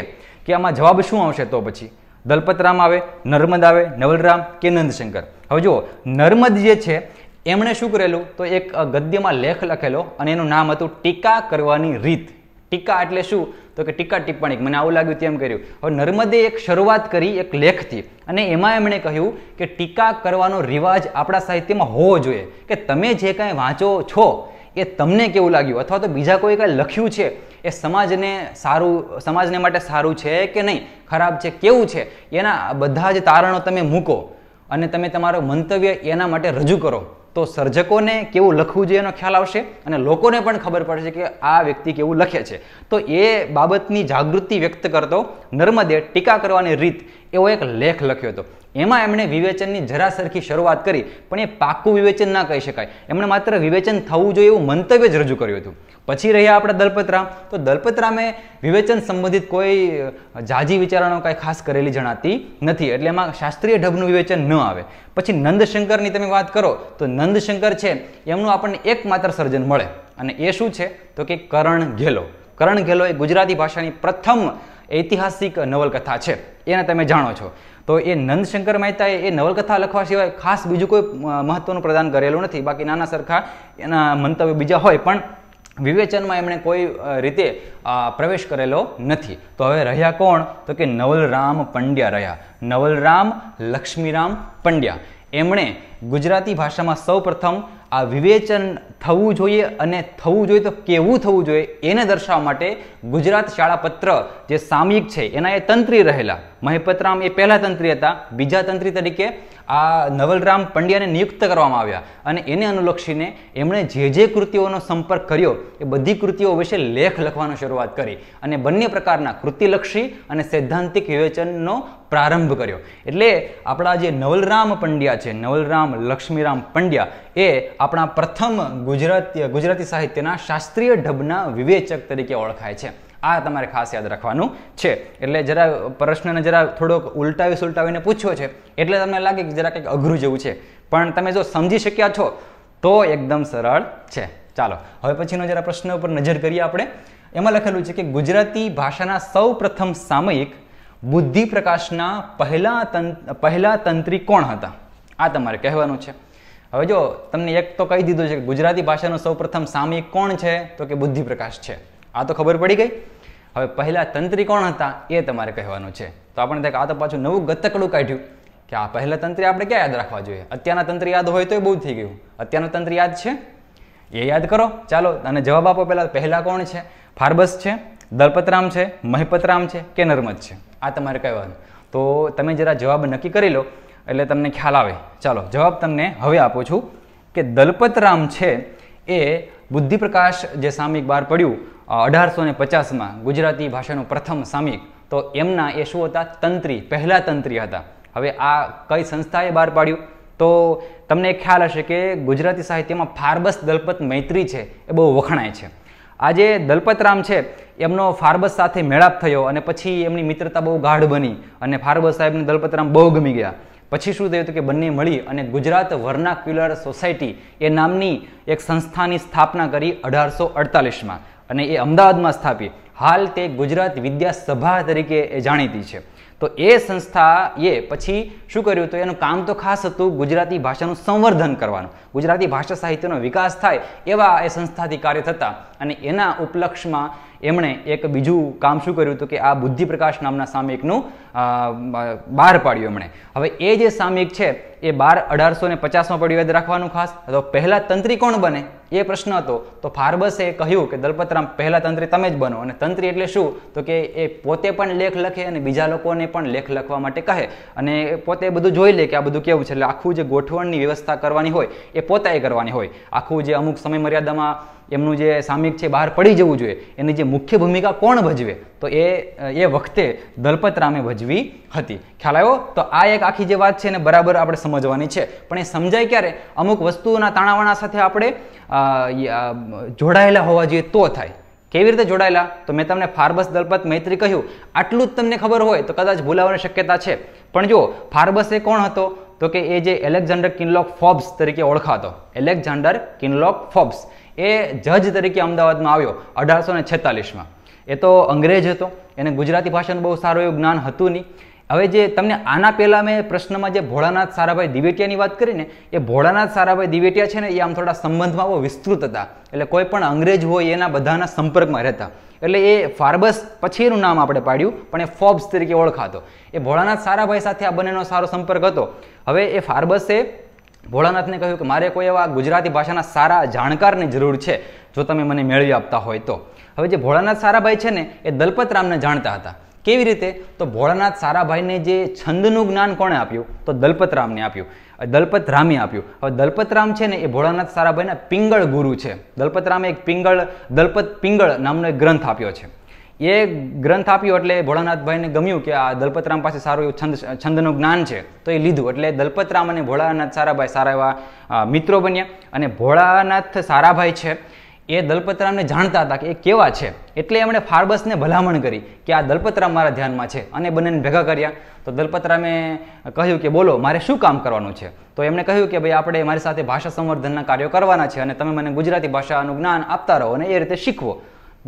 કે આમાં જવાબ શું આવશે તો પછી દલપતરામ આવે નર્મદ આવે નવલરામ કે નંદશંકર હવે જુઓ નર્મદ જે છે એમણે શું કરેલું તો એક ગદ્યમાં લેખ લખેલો અને એનું નામ હતું ટીકા કરવાની રીત ટીકા એટલે શું તો કે ટીકા ટિપ્પણી મને આવું લાગ્યું તેમ કર્યું હવે નર્મદે એક શરૂઆત કરી એક લેખથી અને એમાં એમણે કહ્યું કે ટીકા કરવાનો રિવાજ આપણા સાહિત્યમાં હોવો જોઈએ કે તમે જે કાંઈ વાંચો છો એ તમને કેવું લાગ્યું અથવા તો બીજા કોઈ કાંઈ લખ્યું છે એ સમાજને સારું સમાજને માટે સારું છે કે નહીં ખરાબ છે કેવું છે એના બધા જ તારણો તમે મૂકો અને તમે તમારો મંતવ્ય એના માટે રજૂ કરો તો સર્જકોને કેવું લખવું જોઈએ એનો ખ્યાલ આવશે અને લોકોને પણ ખબર પડશે કે આ વ્યક્તિ કેવું લખે છે તો એ બાબતની જાગૃતિ વ્યક્ત કરતો નર્મદે ટીકા કરવાની રીત એવો એક લેખ લખ્યો હતો એમાં એમણે વિવેચનની જરા સરખી શરૂઆત કરી પણ એ પાક્કું વિવેચન ના કહી શકાય એમણે માત્ર વિવેચન થવું જોઈએ એવું મંતવ્ય જ રજૂ કર્યું હતું પછી રહ્યા આપણા દલપતરામ તો દલપતરામે વિવેચન સંબંધિત કોઈ જાજી વિચારણો કાંઈ ખાસ કરેલી જણાતી નથી એટલે એમાં શાસ્ત્રીય ઢબનું વિવેચન ન આવે પછી નંદશંકરની તમે વાત કરો તો નંદશંકર છે એમનું આપણને એકમાત્ર સર્જન મળે અને એ શું છે તો કે કરણ ઘેલો કરણ ઘેલો એ ગુજરાતી ભાષાની પ્રથમ ઐતિહાસિક નવલકથા છે એને તમે જાણો છો તો એ નંદશંકર મહેતાએ એ નવલકથા લખવા સિવાય ખાસ બીજું કોઈ મહત્ત્વનું પ્રદાન કરેલું નથી બાકી નાના સરખા એના મંતવ્ય બીજા હોય પણ વિવેચનમાં એમણે કોઈ રીતે પ્રવેશ કરેલો નથી તો હવે રહ્યા કોણ તો કે નવલરામ પંડ્યા રહ્યા નવલરામ લક્ષ્મીરામ પંડ્યા એમણે ગુજરાતી ભાષામાં સૌ પ્રથમ આ વિવેચન થવું જોઈએ અને થવું જોઈએ તો કેવું થવું જોઈએ એને દર્શાવવા માટે ગુજરાત શાળા પત્ર જે સામયિક છે એના એ તંત્રી રહેલા મહેપતરામ એ પહેલા તંત્રી હતા બીજા તંત્રી તરીકે આ નવલરામ પંડ્યાને નિયુક્ત કરવામાં આવ્યા અને એને અનુલક્ષીને એમણે જે જે કૃતિઓનો સંપર્ક કર્યો એ બધી કૃતિઓ વિશે લેખ લખવાનો શરૂઆત કરી અને બંને પ્રકારના કૃતિલક્ષી અને સૈદ્ધાંતિક વિવેચનનો પ્રારંભ કર્યો એટલે આપણા જે નવલરામ પંડ્યા છે નવલરામ લક્ષ્મીરામ પંડ્યા એ આપણા પ્રથમ ગુજરાતી ગુજરાતી સાહિત્યના શાસ્ત્રીય ઢબના વિવેચક તરીકે ઓળખાય છે આ તમારે ખાસ યાદ રાખવાનું છે એટલે જરા પ્રશ્નને જરા થોડોક ઉલટાવી સુલટાવીને પૂછ્યો છે એટલે તમને લાગે કે જરા કંઈક અઘરું જેવું છે પણ તમે જો સમજી શક્યા છો તો એકદમ સરળ છે ચાલો હવે પછીનો જરા પ્રશ્ન ઉપર નજર કરીએ આપણે એમાં લખેલું છે કે ગુજરાતી ભાષાના સૌ પ્રથમ સામયિક બુદ્ધિ પ્રકાશના પહેલા પહેલા તંત્રી કોણ હતા આ તમારે કહેવાનું છે હવે જો તમને એક તો કહી દીધું છે કે ગુજરાતી ભાષાનું સૌપ્રથમ સામયિક કોણ છે તો કે બુદ્ધિપ્રકાશ છે આ તો ખબર પડી ગઈ હવે પહેલાં તંત્રી કોણ હતા એ તમારે કહેવાનું છે તો આપણે દેખ આ તો પાછું નવું ગતકડું કાઢ્યું કે આ પહેલાં તંત્રી આપણે ક્યાં યાદ રાખવા જોઈએ અત્યારના તંત્રી યાદ હોય તો એ બહુ થઈ ગયું અત્યારનું તંત્ર યાદ છે એ યાદ કરો ચાલો અને જવાબ આપો પહેલાં પહેલાં કોણ છે ફાર્બસ છે દલપતરામ છે મહિપતરામ છે કે નર્મદ છે આ તમારે કહેવાનું તો તમે જરા જવાબ નક્કી કરી લો એટલે તમને ખ્યાલ આવે ચાલો જવાબ તમને હવે આપું છું કે દલપતરામ છે એ બુદ્ધિપ્રકાશ જે સામયિક બહાર પડ્યું અઢારસો ને પચાસમાં ગુજરાતી ભાષાનું પ્રથમ સામિક તો એમના એ શું હતા તંત્રી પહેલાં તંત્રી હતા હવે આ કઈ સંસ્થાએ બહાર પાડ્યું તો તમને ખ્યાલ હશે કે ગુજરાતી સાહિત્યમાં ફારબસ દલપત મૈત્રી છે એ બહુ વખણાય છે આજે દલપતરામ છે એમનો ફારબસ સાથે મેળાપ થયો અને પછી એમની મિત્રતા બહુ ગાઢ બની અને ફારબસ સાહેબને દલપતરામ બહુ ગમી ગયા પછી શું થયું હતું કે બંને મળી અને ગુજરાત વર્નાક્યુલર સોસાયટી એ નામની એક સંસ્થાની સ્થાપના કરી અઢારસો અડતાલીસમાં અને એ અમદાવાદમાં સ્થાપી હાલ તે ગુજરાત વિદ્યાસભા તરીકે એ જાણીતી છે તો એ સંસ્થાએ પછી શું કર્યું તો એનું કામ તો ખાસ હતું ગુજરાતી ભાષાનું સંવર્ધન કરવાનું ગુજરાતી ભાષા સાહિત્યનો વિકાસ થાય એવા એ સંસ્થાથી કાર્ય થતા અને એના ઉપલક્ષમાં એમણે એક બીજું કામ શું કર્યું હતું કે આ બુદ્ધિપ્રકાશ નામના સામયિકનું બહાર પાડ્યું એમણે હવે એ જે સામયિક છે એ બાર અઢારસો ને પચાસમાં પડ્યું યાદ રાખવાનું ખાસ તો પહેલાં તંત્રી કોણ બને એ પ્રશ્ન હતો તો ફાર્બસે કહ્યું કે દલપતરામ પહેલાં તંત્રી તમે જ બનો અને તંત્રી એટલે શું તો કે એ પોતે પણ લેખ લખે અને બીજા લોકોને પણ લેખ લખવા માટે કહે અને પોતે બધું જોઈ લે કે આ બધું કેવું છે એટલે આખું જે ગોઠવણની વ્યવસ્થા કરવાની હોય એ પોતાએ કરવાની હોય આખું જે અમુક સમય મર્યાદામાં એમનું જે સામિક છે બહાર પડી જવું જોઈએ એની જે મુખ્ય ભૂમિકા કોણ ભજવે તો એ એ વખતે દલપત રામે ભજવી હતી ખ્યાલ આવ્યો તો આ એક આખી જે વાત છે એને બરાબર આપણે સમજવાની છે પણ એ સમજાય ક્યારે અમુક વસ્તુઓના તાણાવાણા સાથે આપણે જોડાયેલા હોવા જોઈએ તો થાય કેવી રીતે જોડાયેલા તો મેં તમને ફાર્બસ દલપત મૈત્રી કહ્યું આટલું જ તમને ખબર હોય તો કદાચ ભૂલાવાની શક્યતા છે પણ જો ફાર્બસ એ કોણ હતો તો કે એ જે એલેક્ઝાન્ડર કિનલોક ફોબ્સ તરીકે ઓળખાતો એલેક્ઝાન્ડર કિનલોક ફોબ્સ એ જજ તરીકે અમદાવાદમાં આવ્યો અઢારસો ને છેતાલીસમાં એ તો અંગ્રેજ હતો એને ગુજરાતી ભાષાનું બહુ સારું એવું જ્ઞાન હતું નહીં હવે જે તમને આના પહેલાં મેં પ્રશ્નમાં જે ભોળાનાથ સારાભાઈ દિવેટિયાની વાત કરીને એ ભોળાનાથ સારાભાઈ દિવેટિયા છે ને એ આમ થોડા સંબંધમાં બહુ વિસ્તૃત હતા એટલે કોઈ પણ અંગ્રેજ હોય એના બધાના સંપર્કમાં રહેતા એટલે એ ફાર્બસ પછીનું નામ આપણે પાડ્યું પણ એ ફોબ્સ તરીકે ઓળખાતો એ ભોળાનાથ સારાભાઈ સાથે આ બંનેનો સારો સંપર્ક હતો હવે એ ફાર્બસે ભોળાનાથને કહ્યું કે મારે કોઈ એવા ગુજરાતી ભાષાના સારા જાણકારની જરૂર છે જો તમે મને મેળવી આપતા હોય તો હવે જે ભોળાનાથ સારાભાઈ છે ને એ દલપત રામને જાણતા હતા કેવી રીતે તો ભોળાનાથ સારાભાઈને જે છંદનું જ્ઞાન કોણે આપ્યું તો દલપત રામને આપ્યું દલપત રામે આપ્યું હવે દલપત રામ છે ને એ ભોળાનાથ સારાભાઈના પિંગળ ગુરુ છે દલપત રામે એક પિંગળ દલપત પિંગળ નામનો એક ગ્રંથ આપ્યો છે એ ગ્રંથ આપ્યો એટલે ભોળાનાથભાઈને ગમ્યું કે આ દલપતરામ પાસે સારું એવું છંદ છંદનું જ્ઞાન છે તો એ લીધું એટલે દલપતરામ અને ભોળાનાથ સારાભાઈ સારા એવા મિત્રો બન્યા અને ભોળાનાથ સારાભાઈ છે એ દલપતરામને જાણતા હતા કે એ કેવા છે એટલે એમણે ફાર્બસને ભલામણ કરી કે આ દલપતરામ મારા ધ્યાનમાં છે અને બંનેને ભેગા કર્યા તો દલપતરામે કહ્યું કે બોલો મારે શું કામ કરવાનું છે તો એમણે કહ્યું કે ભાઈ આપણે મારી સાથે ભાષા સંવર્ધનના કાર્યો કરવાના છે અને તમે મને ગુજરાતી ભાષાનું જ્ઞાન આપતા રહો અને એ રીતે શીખવો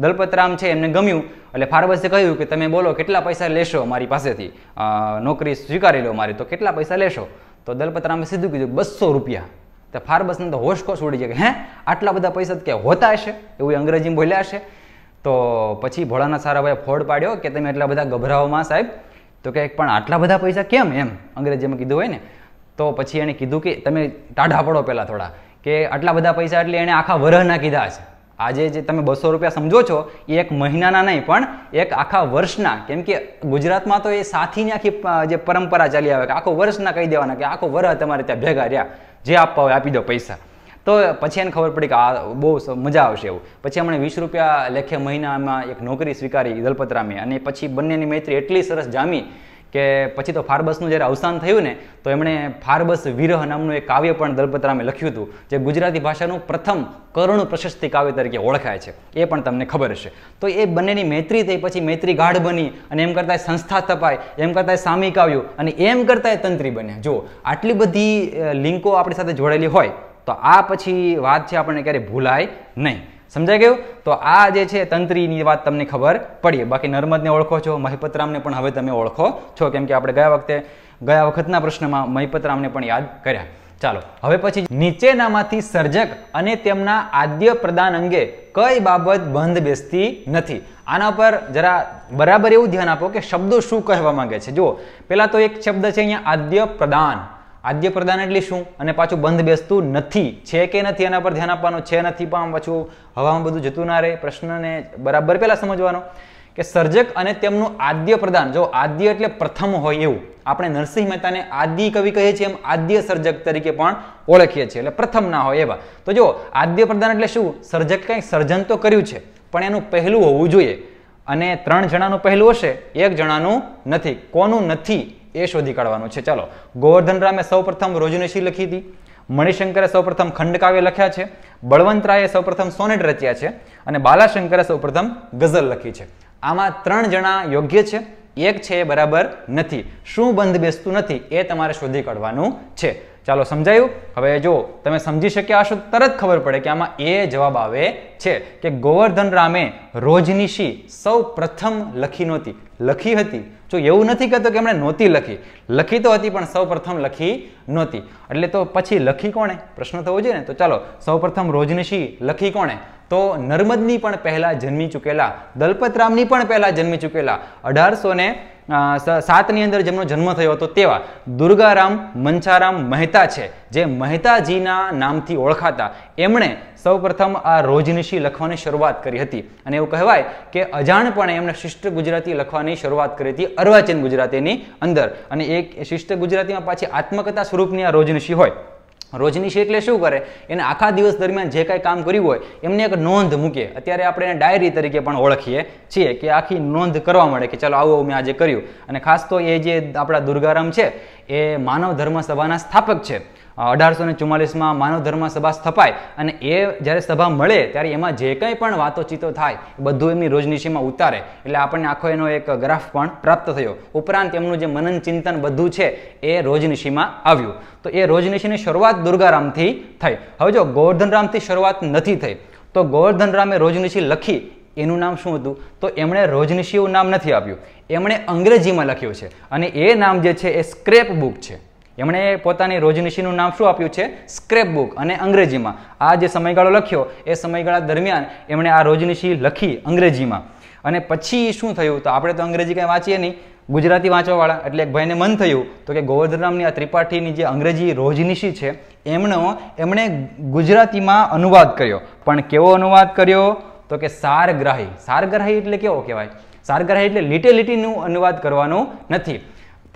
દલપતરામ છે એમને ગમ્યું એટલે ફાર્મસે કહ્યું કે તમે બોલો કેટલા પૈસા લેશો મારી પાસેથી નોકરી સ્વીકારી લો મારી તો કેટલા પૈસા લેશો તો દલપતરામે સીધું કીધું બસો રૂપિયા તો ફાર્મસને તો હોશખોશ ઉડી જાય કે હે આટલા બધા પૈસા ક્યાં હોતા હશે એવું અંગ્રેજીમાં બોલ્યા હશે તો પછી ભોળાના સારાભાઈ ફોડ પાડ્યો કે તમે એટલા બધા ગભરાઓમાં સાહેબ તો કે પણ આટલા બધા પૈસા કેમ એમ અંગ્રેજીમાં કીધું હોય ને તો પછી એણે કીધું કે તમે ટાઢા પડો પહેલાં થોડા કે આટલા બધા પૈસા એટલે એણે આખા વરહના કીધા છે આજે જે તમે બસો રૂપિયા સમજો છો એ એક મહિનાના નહીં પણ એક આખા વર્ષના કેમ કે ગુજરાતમાં તો એ સાથીની આખી જે પરંપરા ચાલી આવે કે આખો વર્ષના કહી દેવાના કે આખો વર તમારે ત્યાં ભેગા રહ્યા જે આપવા હોય આપી દો પૈસા તો પછી એને ખબર પડી કે આ બહુ મજા આવશે એવું પછી એમણે વીસ રૂપિયા લેખે મહિનામાં એક નોકરી સ્વીકારી દલપતરામે અને પછી બંનેની મૈત્રી એટલી સરસ જામી કે પછી તો ફારબસનું જ્યારે અવસાન થયું ને તો એમણે ફારબસ વિરહ નામનું એક કાવ્ય પણ દલપતરામે લખ્યું હતું જે ગુજરાતી ભાષાનું પ્રથમ કરુણ પ્રશસ્તિ કાવ્ય તરીકે ઓળખાય છે એ પણ તમને ખબર હશે તો એ બંનેની મૈત્રી થઈ પછી મૈત્રી ગાઢ બની અને એમ કરતાંય સંસ્થા સ્થપાય એમ કરતાંય સામિક આવ્યું અને એમ કરતાંય તંત્રી બન્યા જો આટલી બધી લિંકો આપણી સાથે જોડેલી હોય તો આ પછી વાત છે આપણને ક્યારેય ભૂલાય નહીં સમજાઈ ગયું તો આ જે છે તંત્રીની વાત તમને ખબર પડી બાકી નર્મદને ઓળખો છો મહિપતરામને પણ હવે તમે ઓળખો છો કેમ કે આપણે ગયા વખતે ગયા વખતના પ્રશ્નમાં મહિપતરામને પણ યાદ કર્યા ચાલો હવે પછી નીચેનામાંથી સર્જક અને તેમના આદ્ય પ્રદાન અંગે કઈ બાબત બંધ બેસતી નથી આના પર જરા બરાબર એવું ધ્યાન આપો કે શબ્દો શું કહેવા માંગે છે જુઓ પહેલાં તો એક શબ્દ છે અહીંયા આદ્ય પ્રદાન આદ્ય પ્રદાન એટલે શું અને પાછું બંધ બેસતું નથી છે કે નથી એના પર ધ્યાન આપવાનું છે નથી પણ પાછું હવામાં બધું જતું ના રહે પ્રશ્નને બરાબર પહેલાં સમજવાનો કે સર્જક અને તેમનું આદ્ય પ્રદાન જો આદ્ય એટલે પ્રથમ હોય એવું આપણે નરસિંહ મહેતાને આદિ કવિ કહીએ છીએ એમ આદ્ય સર્જક તરીકે પણ ઓળખીએ છીએ એટલે પ્રથમ ના હોય એવા તો જો આદ્ય પ્રદાન એટલે શું સર્જક કંઈક સર્જન તો કર્યું છે પણ એનું પહેલું હોવું જોઈએ અને ત્રણ જણાનું પહેલું હશે એક જણાનું નથી કોનું નથી એ શોધી કાઢવાનું છે ચાલો ગોવર્ધન ગોવર્ધનરામે સૌપ્રથમ રોજનીશી લખી હતી મણિશંકરે સૌપ્રથમ ખંડકાવ્ય લખ્યા છે બળવંતરાયે સૌપ્રથમ સોનેટ રચ્યા છે અને બાલાશંકરે સૌપ્રથમ ગઝલ લખી છે આમાં ત્રણ જણા યોગ્ય છે એક છે એ બરાબર નથી શું બંધ બેસતું નથી એ તમારે શોધી કાઢવાનું છે ચાલો સમજાયું હવે જો તમે સમજી શક્યા હશો તરત ખબર પડે કે આમાં એ જવાબ આવે છે કે ગોવર્ધન રામે રોજનીશી સૌ પ્રથમ લખી નહોતી લખી હતી જો એવું નથી કહેતો કે એમણે નહોતી લખી લખી તો હતી પણ સૌ પ્રથમ લખી નહોતી એટલે તો પછી લખી કોણે પ્રશ્ન થવો જોઈએ ને તો ચાલો સૌ પ્રથમ રોજનીશી લખી કોણે તો નર્મદની પણ પહેલાં જન્મી ચૂકેલા દલપતરામની પણ પહેલાં જન્મી ચૂકેલા અઢારસો સાતની અંદર જેમનો જન્મ થયો હતો તેવા દુર્ગારામ મનસારામ મહેતા છે જે મહેતાજીના નામથી ઓળખાતા એમણે સૌપ્રથમ આ રોજનિશી લખવાની શરૂઆત કરી હતી અને એવું કહેવાય કે અજાણપણે એમણે શિષ્ટ ગુજરાતી લખવાની શરૂઆત કરી હતી અર્વાચીન ગુજરાતીની અંદર અને એક શિષ્ટ ગુજરાતીમાં પાછી આત્મકથા સ્વરૂપની આ રોજનિશી હોય રોજનીશી એટલે શું કરે એને આખા દિવસ દરમિયાન જે કાંઈ કામ કર્યું હોય એમને એક નોંધ મૂકીએ અત્યારે આપણે એને ડાયરી તરીકે પણ ઓળખીએ છીએ કે આખી નોંધ કરવા મળે કે ચાલો આવું મેં આજે કર્યું અને ખાસ તો એ જે આપણા દુર્ગારામ છે એ માનવ ધર્મ સભાના સ્થાપક છે અઢારસો ને ચુમ્માલીસમાં માનવ ધર્મ સભા સ્થપાય અને એ જ્યારે સભા મળે ત્યારે એમાં જે કંઈ પણ વાતોચીતો થાય બધું એમની રોજનીશીમાં ઉતારે એટલે આપણને આખો એનો એક ગ્રાફ પણ પ્રાપ્ત થયો ઉપરાંત એમનું જે મનન ચિંતન બધું છે એ રોજનીશીમાં આવ્યું તો એ રોજનીશીની શરૂઆત દુર્ગારામથી થઈ હવે જો ગોવર્ધનરામથી શરૂઆત નથી થઈ તો ગોવર્ધનરામે રોજનીશી લખી એનું નામ શું હતું તો એમણે રોજનીશી નામ નથી આપ્યું એમણે અંગ્રેજીમાં લખ્યું છે અને એ નામ જે છે એ સ્ક્રેપ બુક છે એમણે પોતાની રોજનીશીનું નામ શું આપ્યું છે સ્ક્રેપ બુક અને અંગ્રેજીમાં આ જે સમયગાળો લખ્યો એ સમયગાળા દરમિયાન એમણે આ રોજનીશી લખી અંગ્રેજીમાં અને પછી શું થયું તો આપણે તો અંગ્રેજી કાંઈ વાંચીએ નહીં ગુજરાતી વાંચવાવાળા એટલે એક ભાઈને મન થયું તો કે ગોવર્ધનરામની આ ત્રિપાઠીની જે અંગ્રેજી રોજનીશી છે એમનો એમણે ગુજરાતીમાં અનુવાદ કર્યો પણ કેવો અનુવાદ કર્યો તો કે સારગ્રાહી સારગ્રાહી એટલે કેવો કહેવાય સારગ્રાહી એટલે લિટેલિટીનું અનુવાદ કરવાનું નથી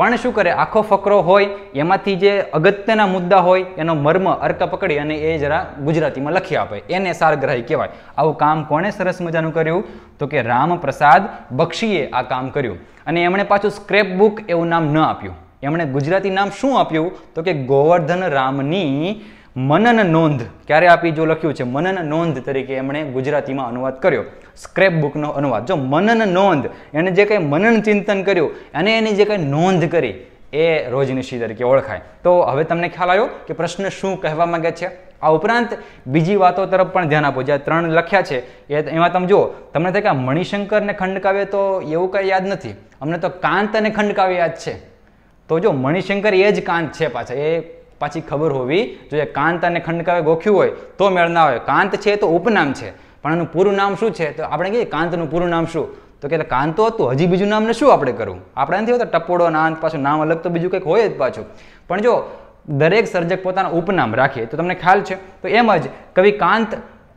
પણ શું કરે આખો ફકરો હોય એમાંથી જે અગત્યના મુદ્દા હોય એનો મર્મ અર્ક પકડી અને એ જરા ગુજરાતીમાં લખી આપે એને સારગ્રાહી કહેવાય આવું કામ કોણે સરસ મજાનું કર્યું તો કે રામપ્રસાદ બક્ષીએ આ કામ કર્યું અને એમણે પાછું સ્ક્રેપ બુક એવું નામ ન આપ્યું એમણે ગુજરાતી નામ શું આપ્યું તો કે ગોવર્ધન રામની મનન નોંધ ક્યારે આપી જો લખ્યું છે મનન નોંધ તરીકે એમણે ગુજરાતીમાં અનુવાદ કર્યો સ્ક્રેપ બુકનો અનુવાદ જો મનન નોંધ એને જે કંઈ મનન ચિંતન કર્યું અને એની જે કંઈ નોંધ કરી એ રોજનિશી તરીકે ઓળખાય તો હવે તમને ખ્યાલ આવ્યો કે પ્રશ્ન શું કહેવા માંગે છે આ ઉપરાંત બીજી વાતો તરફ પણ ધ્યાન આપો જ્યાં ત્રણ લખ્યા છે એ એમાં તમે જુઓ તમને થાય કે મણિશંકરને ખંડકાવ્ય તો એવું કંઈ યાદ નથી અમને તો કાંત અને ખંડકાવ્ય યાદ છે તો જો મણિશંકર એ જ કાંત છે પાછા એ પાછી ખબર હોવી જોઈએ કાંત અને ખંડકાવે ગોખ્યું હોય તો મેળ ના હોય કાંત છે તો ઉપનામ છે પણ એનું પૂરું નામ શું છે તો આપણે કહીએ કાંતનું પૂરું નામ શું તો કે કાંતો હતું હજી બીજું નામને શું આપણે કરવું આપણે નથી હોતા ટપોડો નાંત પાછું નામ અલગ તો બીજું કંઈક હોય જ પાછું પણ જો દરેક સર્જક પોતાના ઉપનામ રાખે તો તમને ખ્યાલ છે તો એમ જ કવિ કાંત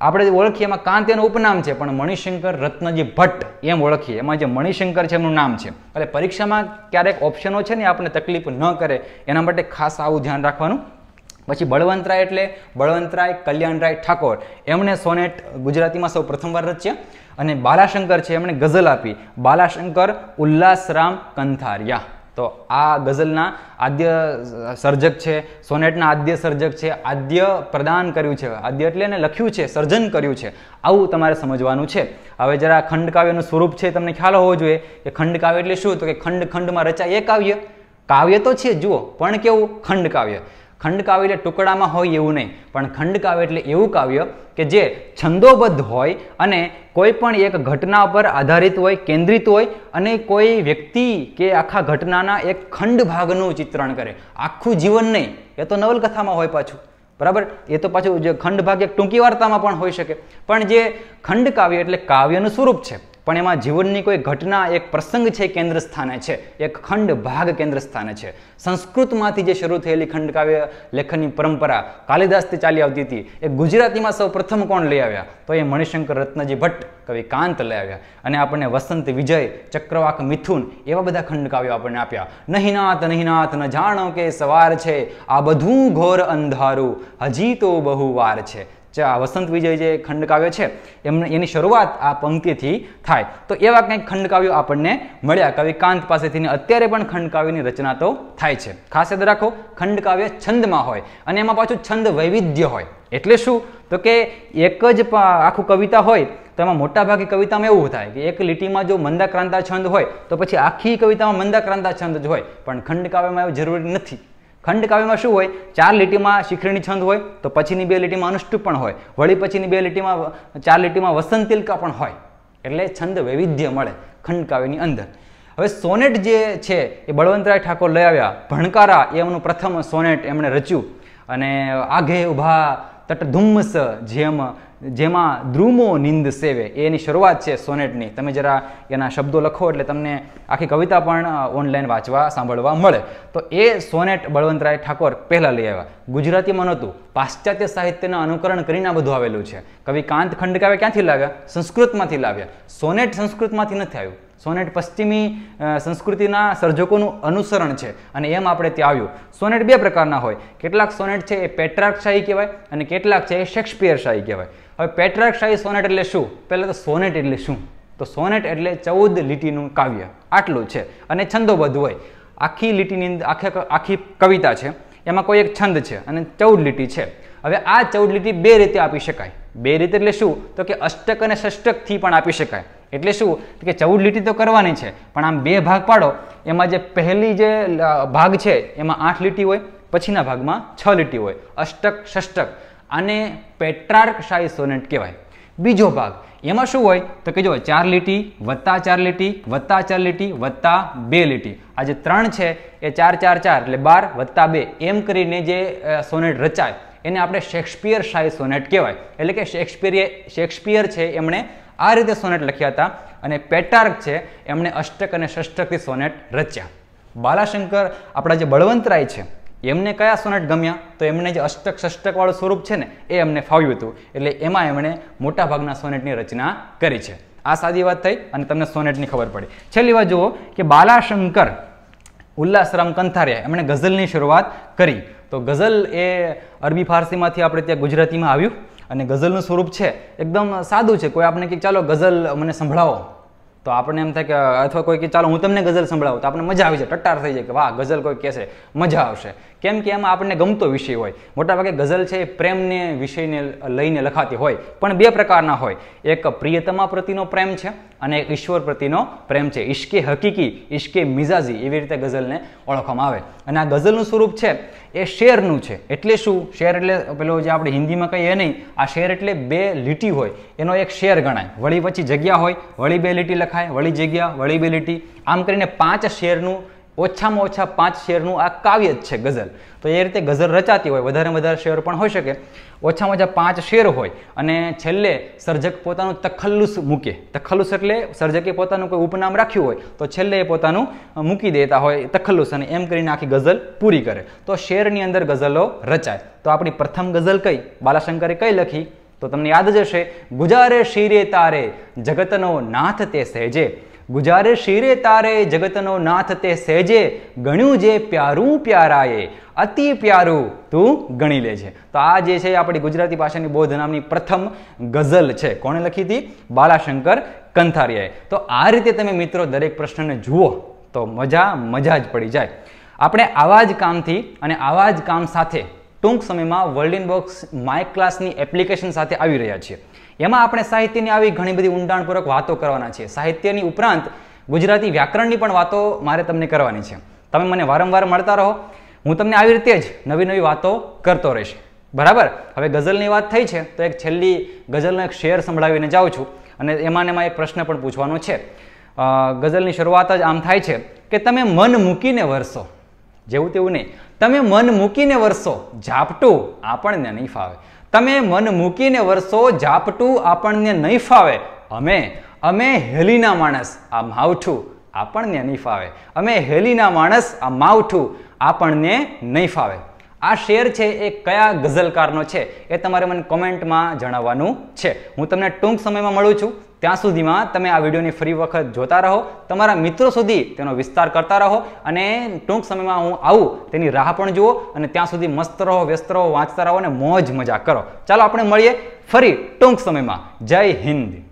આપણે ઓળખીએ એમાં કાંત એનું ઉપનામ છે પણ મણિશંકર રત્નજી ભટ્ટ એમ ઓળખીએ એમાં જે મણિશંકર છે એમનું નામ છે એટલે પરીક્ષામાં ક્યારેક ઓપ્શનો છે ને આપણને તકલીફ ન કરે એના માટે ખાસ આવું ધ્યાન રાખવાનું પછી બળવંતરાય એટલે બળવંતરાય કલ્યાણરાય ઠાકોર એમણે સોનેટ ગુજરાતીમાં સૌ પ્રથમવાર રચ્યા અને બાલાશંકર છે એમણે ગઝલ આપી બાલાશંકર ઉલ્લાસરામ કંથારિયા તો આ ગઝલના આદ્ય સર્જક છે સોનેટના આદ્ય સર્જક છે આદ્ય પ્રદાન કર્યું છે આદ્ય એટલે એને લખ્યું છે સર્જન કર્યું છે આવું તમારે સમજવાનું છે હવે જરા ખંડકાવ્યનું સ્વરૂપ છે તમને ખ્યાલ હોવો જોઈએ કે ખંડકાવ્ય એટલે શું તો કે ખંડ ખંડમાં રચાય એ કાવ્ય કાવ્ય તો છે જુઓ પણ કેવું ખંડકાવ્ય ખંડકાવ્ય એટલે ટુકડામાં હોય એવું નહીં પણ ખંડ કાવ્ય એટલે એવું કાવ્ય કે જે છંદોબદ્ધ હોય અને કોઈ પણ એક ઘટના પર આધારિત હોય કેન્દ્રિત હોય અને કોઈ વ્યક્તિ કે આખા ઘટનાના એક ખંડ ભાગનું ચિત્રણ કરે આખું જીવન નહીં એ તો નવલકથામાં હોય પાછું બરાબર એ તો પાછું જે ખંડ ભાગ એક ટૂંકી વાર્તામાં પણ હોઈ શકે પણ જે ખંડકાવ્ય એટલે કાવ્યનું સ્વરૂપ છે પણ એમાં જીવનની કોઈ ઘટના એક પ્રસંગ છે કેન્દ્ર સ્થાને છે એક ખંડ ભાગ કેન્દ્ર સ્થાને છે સંસ્કૃતમાંથી જે શરૂ થયેલી ખંડકાવ્ય લેખનની પરંપરા કાલિદાસથી ચાલી આવતી હતી એ ગુજરાતીમાં સૌ પ્રથમ કોણ લઈ આવ્યા તો એ મણિશંકર રત્નજી ભટ્ટ કવિ કાંત લઈ આવ્યા અને આપણને વસંત વિજય ચક્રવાક મિથુન એવા બધા ખંડકાવ્યો આપણને આપ્યા નહીં નાથ ન જાણો કે સવાર છે આ બધું ઘોર અંધારું હજી તો બહુ વાર છે જે આ વસંત વિજય જે ખંડકાવ્ય છે એમને એની શરૂઆત આ પંક્તિથી થાય તો એવા કંઈક ખંડકાવ્યો આપણને મળ્યા કવિ કાંત પાસેથી અત્યારે પણ ખંડકાવ્યની રચના તો થાય છે ખાસ યાદ રાખો ખંડકાવ્ય છંદમાં હોય અને એમાં પાછું છંદ વૈવિધ્ય હોય એટલે શું તો કે એક જ આખું કવિતા હોય તો એમાં મોટાભાગે કવિતામાં એવું થાય કે એક લીટીમાં જો મંદાક્રાંતા છંદ હોય તો પછી આખી કવિતામાં મંદાક્રાંતા છંદ જ હોય પણ ખંડકાવ્યમાં એવું જરૂરી નથી ખંડ કાવ્યમાં શું હોય ચાર લીટીમાં શિખરીની છંદ હોય તો પછીની બે લીટીમાં અનુષ્ટુપ પણ હોય વળી પછીની બે લીટીમાં ચાર લીટીમાં વસંતિલકા પણ હોય એટલે છંદ વૈવિધ્ય મળે ખંડ કાવ્યની અંદર હવે સોનેટ જે છે એ બળવંતરાય ઠાકોર લઈ આવ્યા ભણકારા એ એમનું પ્રથમ સોનેટ એમણે રચ્યું અને આઘે ઉભા તટ ધુમ્મસ જેમ જેમાં ધ્રુમો નિંદ સેવે એની શરૂઆત છે સોનેટની તમે જરા એના શબ્દો લખો એટલે તમને આખી કવિતા પણ ઓનલાઈન વાંચવા સાંભળવા મળે તો એ સોનેટ બળવંતરાય ઠાકોર પહેલાં લઈ આવ્યા ગુજરાતીમાં નહોતું પાશ્ચાત્ય સાહિત્યના અનુકરણ કરીને આ બધું આવેલું છે કવિ કાંત ખંડકાવે ક્યાંથી લાવ્યા સંસ્કૃતમાંથી લાવ્યા સોનેટ સંસ્કૃતમાંથી નથી આવ્યું સોનેટ પશ્ચિમી સંસ્કૃતિના સર્જકોનું અનુસરણ છે અને એમ આપણે ત્યાં આવ્યું સોનેટ બે પ્રકારના હોય કેટલાક સોનેટ છે એ પેટ્રાકશાહી કહેવાય અને કેટલાક છે એ શાહી કહેવાય હવે પેટ્રાકશાહી સોનેટ એટલે શું પહેલાં તો સોનેટ એટલે શું તો સોનેટ એટલે ચૌદ લીટીનું કાવ્ય આટલું છે અને છંદોબદ્ધ હોય આખી લીટીની અંદર આખી આખી કવિતા છે એમાં કોઈ એક છંદ છે અને ચૌદ લીટી છે હવે આ ચૌદ લીટી બે રીતે આપી શકાય બે રીતે એટલે શું તો કે અષ્ટક અને ષષ્ટકથી પણ આપી શકાય એટલે શું કે ચૌદ લીટી તો કરવાની છે પણ આમ બે ભાગ પાડો એમાં જે પહેલી જે ભાગ છે એમાં આઠ લીટી હોય પછીના ભાગમાં છ લીટી હોય અષ્ટક ષષ્ટક પેટ્રાર્ક પેટ્રાર્કશાહી સોનેટ કહેવાય બીજો ભાગ એમાં શું હોય તો કે જો ચાર લીટી વત્તા ચાર લીટી વત્તા ચાર લીટી વત્તા બે લીટી આ જે ત્રણ છે એ ચાર ચાર ચાર એટલે બાર વત્તા બે એમ કરીને જે સોનેટ રચાય એને આપણે શેક્સપિયર શાહી સોનેટ કહેવાય એટલે કે શેક્સપિયર શેક્સપિયર છે એમણે આ રીતે સોનેટ લખ્યા હતા અને પેટાર્ક છે એમણે અષ્ટક અને ષષ્ટકથી સોનેટ રચ્યા બાલાશંકર આપણા જે બળવંતરાય છે એમને કયા સોનેટ ગમ્યા તો એમને જે અષ્ટક ષષ્ટકવાળું સ્વરૂપ છે ને એ એમને ફાવ્યું હતું એટલે એમાં એમણે મોટાભાગના સોનેટની રચના કરી છે આ સાદી વાત થઈ અને તમને સોનેટની ખબર પડી છેલ્લી વાત જુઓ કે બાલાશંકર ઉલ્લાસરામ કંથારિયા એમણે ગઝલની શરૂઆત કરી તો ગઝલ એ અરબી ફારસીમાંથી આપણે ત્યાં ગુજરાતીમાં આવ્યું અને ગઝલનું સ્વરૂપ છે એકદમ સાદું છે કોઈ આપણે કે ચાલો ગઝલ મને સંભળાવો તો આપણને એમ થાય કે અથવા કોઈ કે ચાલો હું તમને ગઝલ સંભળાવું તો આપણે મજા આવી જાય ટટ્ટાર થઈ જાય કે વાહ ગઝલ કોઈ કહેશે મજા આવશે કેમ કે એમાં આપણને ગમતો વિષય હોય મોટાભાગે ગઝલ છે પ્રેમને વિષયને લઈને લખાતી હોય પણ બે પ્રકારના હોય એક પ્રિયતમા પ્રતિનો પ્રેમ છે અને એક ઈશ્વર પ્રતિનો પ્રેમ છે ઈશ્કે હકીકી ઈશ્કે મિઝાજી એવી રીતે ગઝલને ઓળખવામાં આવે અને આ ગઝલનું સ્વરૂપ છે એ શેરનું છે એટલે શું શેર એટલે પેલો જે આપણે હિન્દીમાં કહીએ નહીં આ શેર એટલે બે લીટી હોય એનો એક શેર ગણાય વળી પછી જગ્યા હોય વળી બે લીટી લખાય વળી જગ્યા વળી બે લીટી આમ કરીને પાંચ શેરનું ઓછામાં ઓછા પાંચ શેરનું આ કાવ્ય જ છે ગઝલ તો એ રીતે ગઝલ રચાતી હોય વધારેમાં વધારે શેર પણ હોઈ શકે ઓછામાં ઓછા પાંચ શેર હોય અને છેલ્લે સર્જક પોતાનું તખલ્લુસ મૂકે તખલ્લુસ એટલે સર્જકે પોતાનું કોઈ ઉપનામ રાખ્યું હોય તો છેલ્લે એ પોતાનું મૂકી દેતા હોય તખલ્લુસ અને એમ કરીને આખી ગઝલ પૂરી કરે તો શેરની અંદર ગઝલો રચાય તો આપણી પ્રથમ ગઝલ કઈ બાલાશંકરે કઈ લખી તો તમને યાદ જ હશે ગુજારે શિરે તારે જગતનો નાથ તે સહેજે ગુજારે શિરે તારે જગતનો નાથ તે સહેજે ગણ્યું જે પ્યારું પ્યારાએ અતિ પ્યારું તું ગણી લે છે તો આ જે છે આપણી ગુજરાતી ભાષાની બોધ નામની પ્રથમ ગઝલ છે કોણે લખી હતી બાલાશંકર કંથારિયાએ તો આ રીતે તમે મિત્રો દરેક પ્રશ્નને જુઓ તો મજા મજા જ પડી જાય આપણે આવા જ કામથી અને આવા જ કામ સાથે ટૂંક સમયમાં વર્લ્ડ ઇન બોક્સ માય ક્લાસની એપ્લિકેશન સાથે આવી રહ્યા છીએ એમાં આપણે સાહિત્યની આવી ઘણી બધી ઊંડાણપૂર્વક વાતો કરવાના છે સાહિત્યની ઉપરાંત ગુજરાતી વ્યાકરણની પણ વાતો મારે તમને કરવાની છે તમે મને વારંવાર મળતા રહો હું તમને આવી રીતે જ નવી નવી વાતો કરતો રહીશ બરાબર હવે ગઝલની વાત થઈ છે તો એક છેલ્લી ગઝલનો એક શેર સંભળાવીને જાઉં છું અને એમાં એમાં એક પ્રશ્ન પણ પૂછવાનો છે ગઝલની શરૂઆત જ આમ થાય છે કે તમે મન મૂકીને વરસો જેવું તેવું નહીં તમે મન મૂકીને વરસો ઝાપટું આપણને નહીં ફાવે તમે મન મૂકીને વરસો ઝાપટું આપણને નહીં ફાવે અમે અમે હેલીના માણસ આ માવઠું આપણને નહીં ફાવે અમે હેલીના માણસ આ માવઠું આપણને નહીં ફાવે આ શેર છે એ કયા ગઝલકારનો છે એ તમારે મને કોમેન્ટમાં જણાવવાનું છે હું તમને ટૂંક સમયમાં મળું છું ત્યાં સુધીમાં તમે આ વિડીયોને ફરી વખત જોતા રહો તમારા મિત્રો સુધી તેનો વિસ્તાર કરતા રહો અને ટૂંક સમયમાં હું આવું તેની રાહ પણ જુઓ અને ત્યાં સુધી મસ્ત રહો વ્યસ્ત રહો વાંચતા રહો અને મોજ મજા કરો ચાલો આપણે મળીએ ફરી ટૂંક સમયમાં જય હિન્દ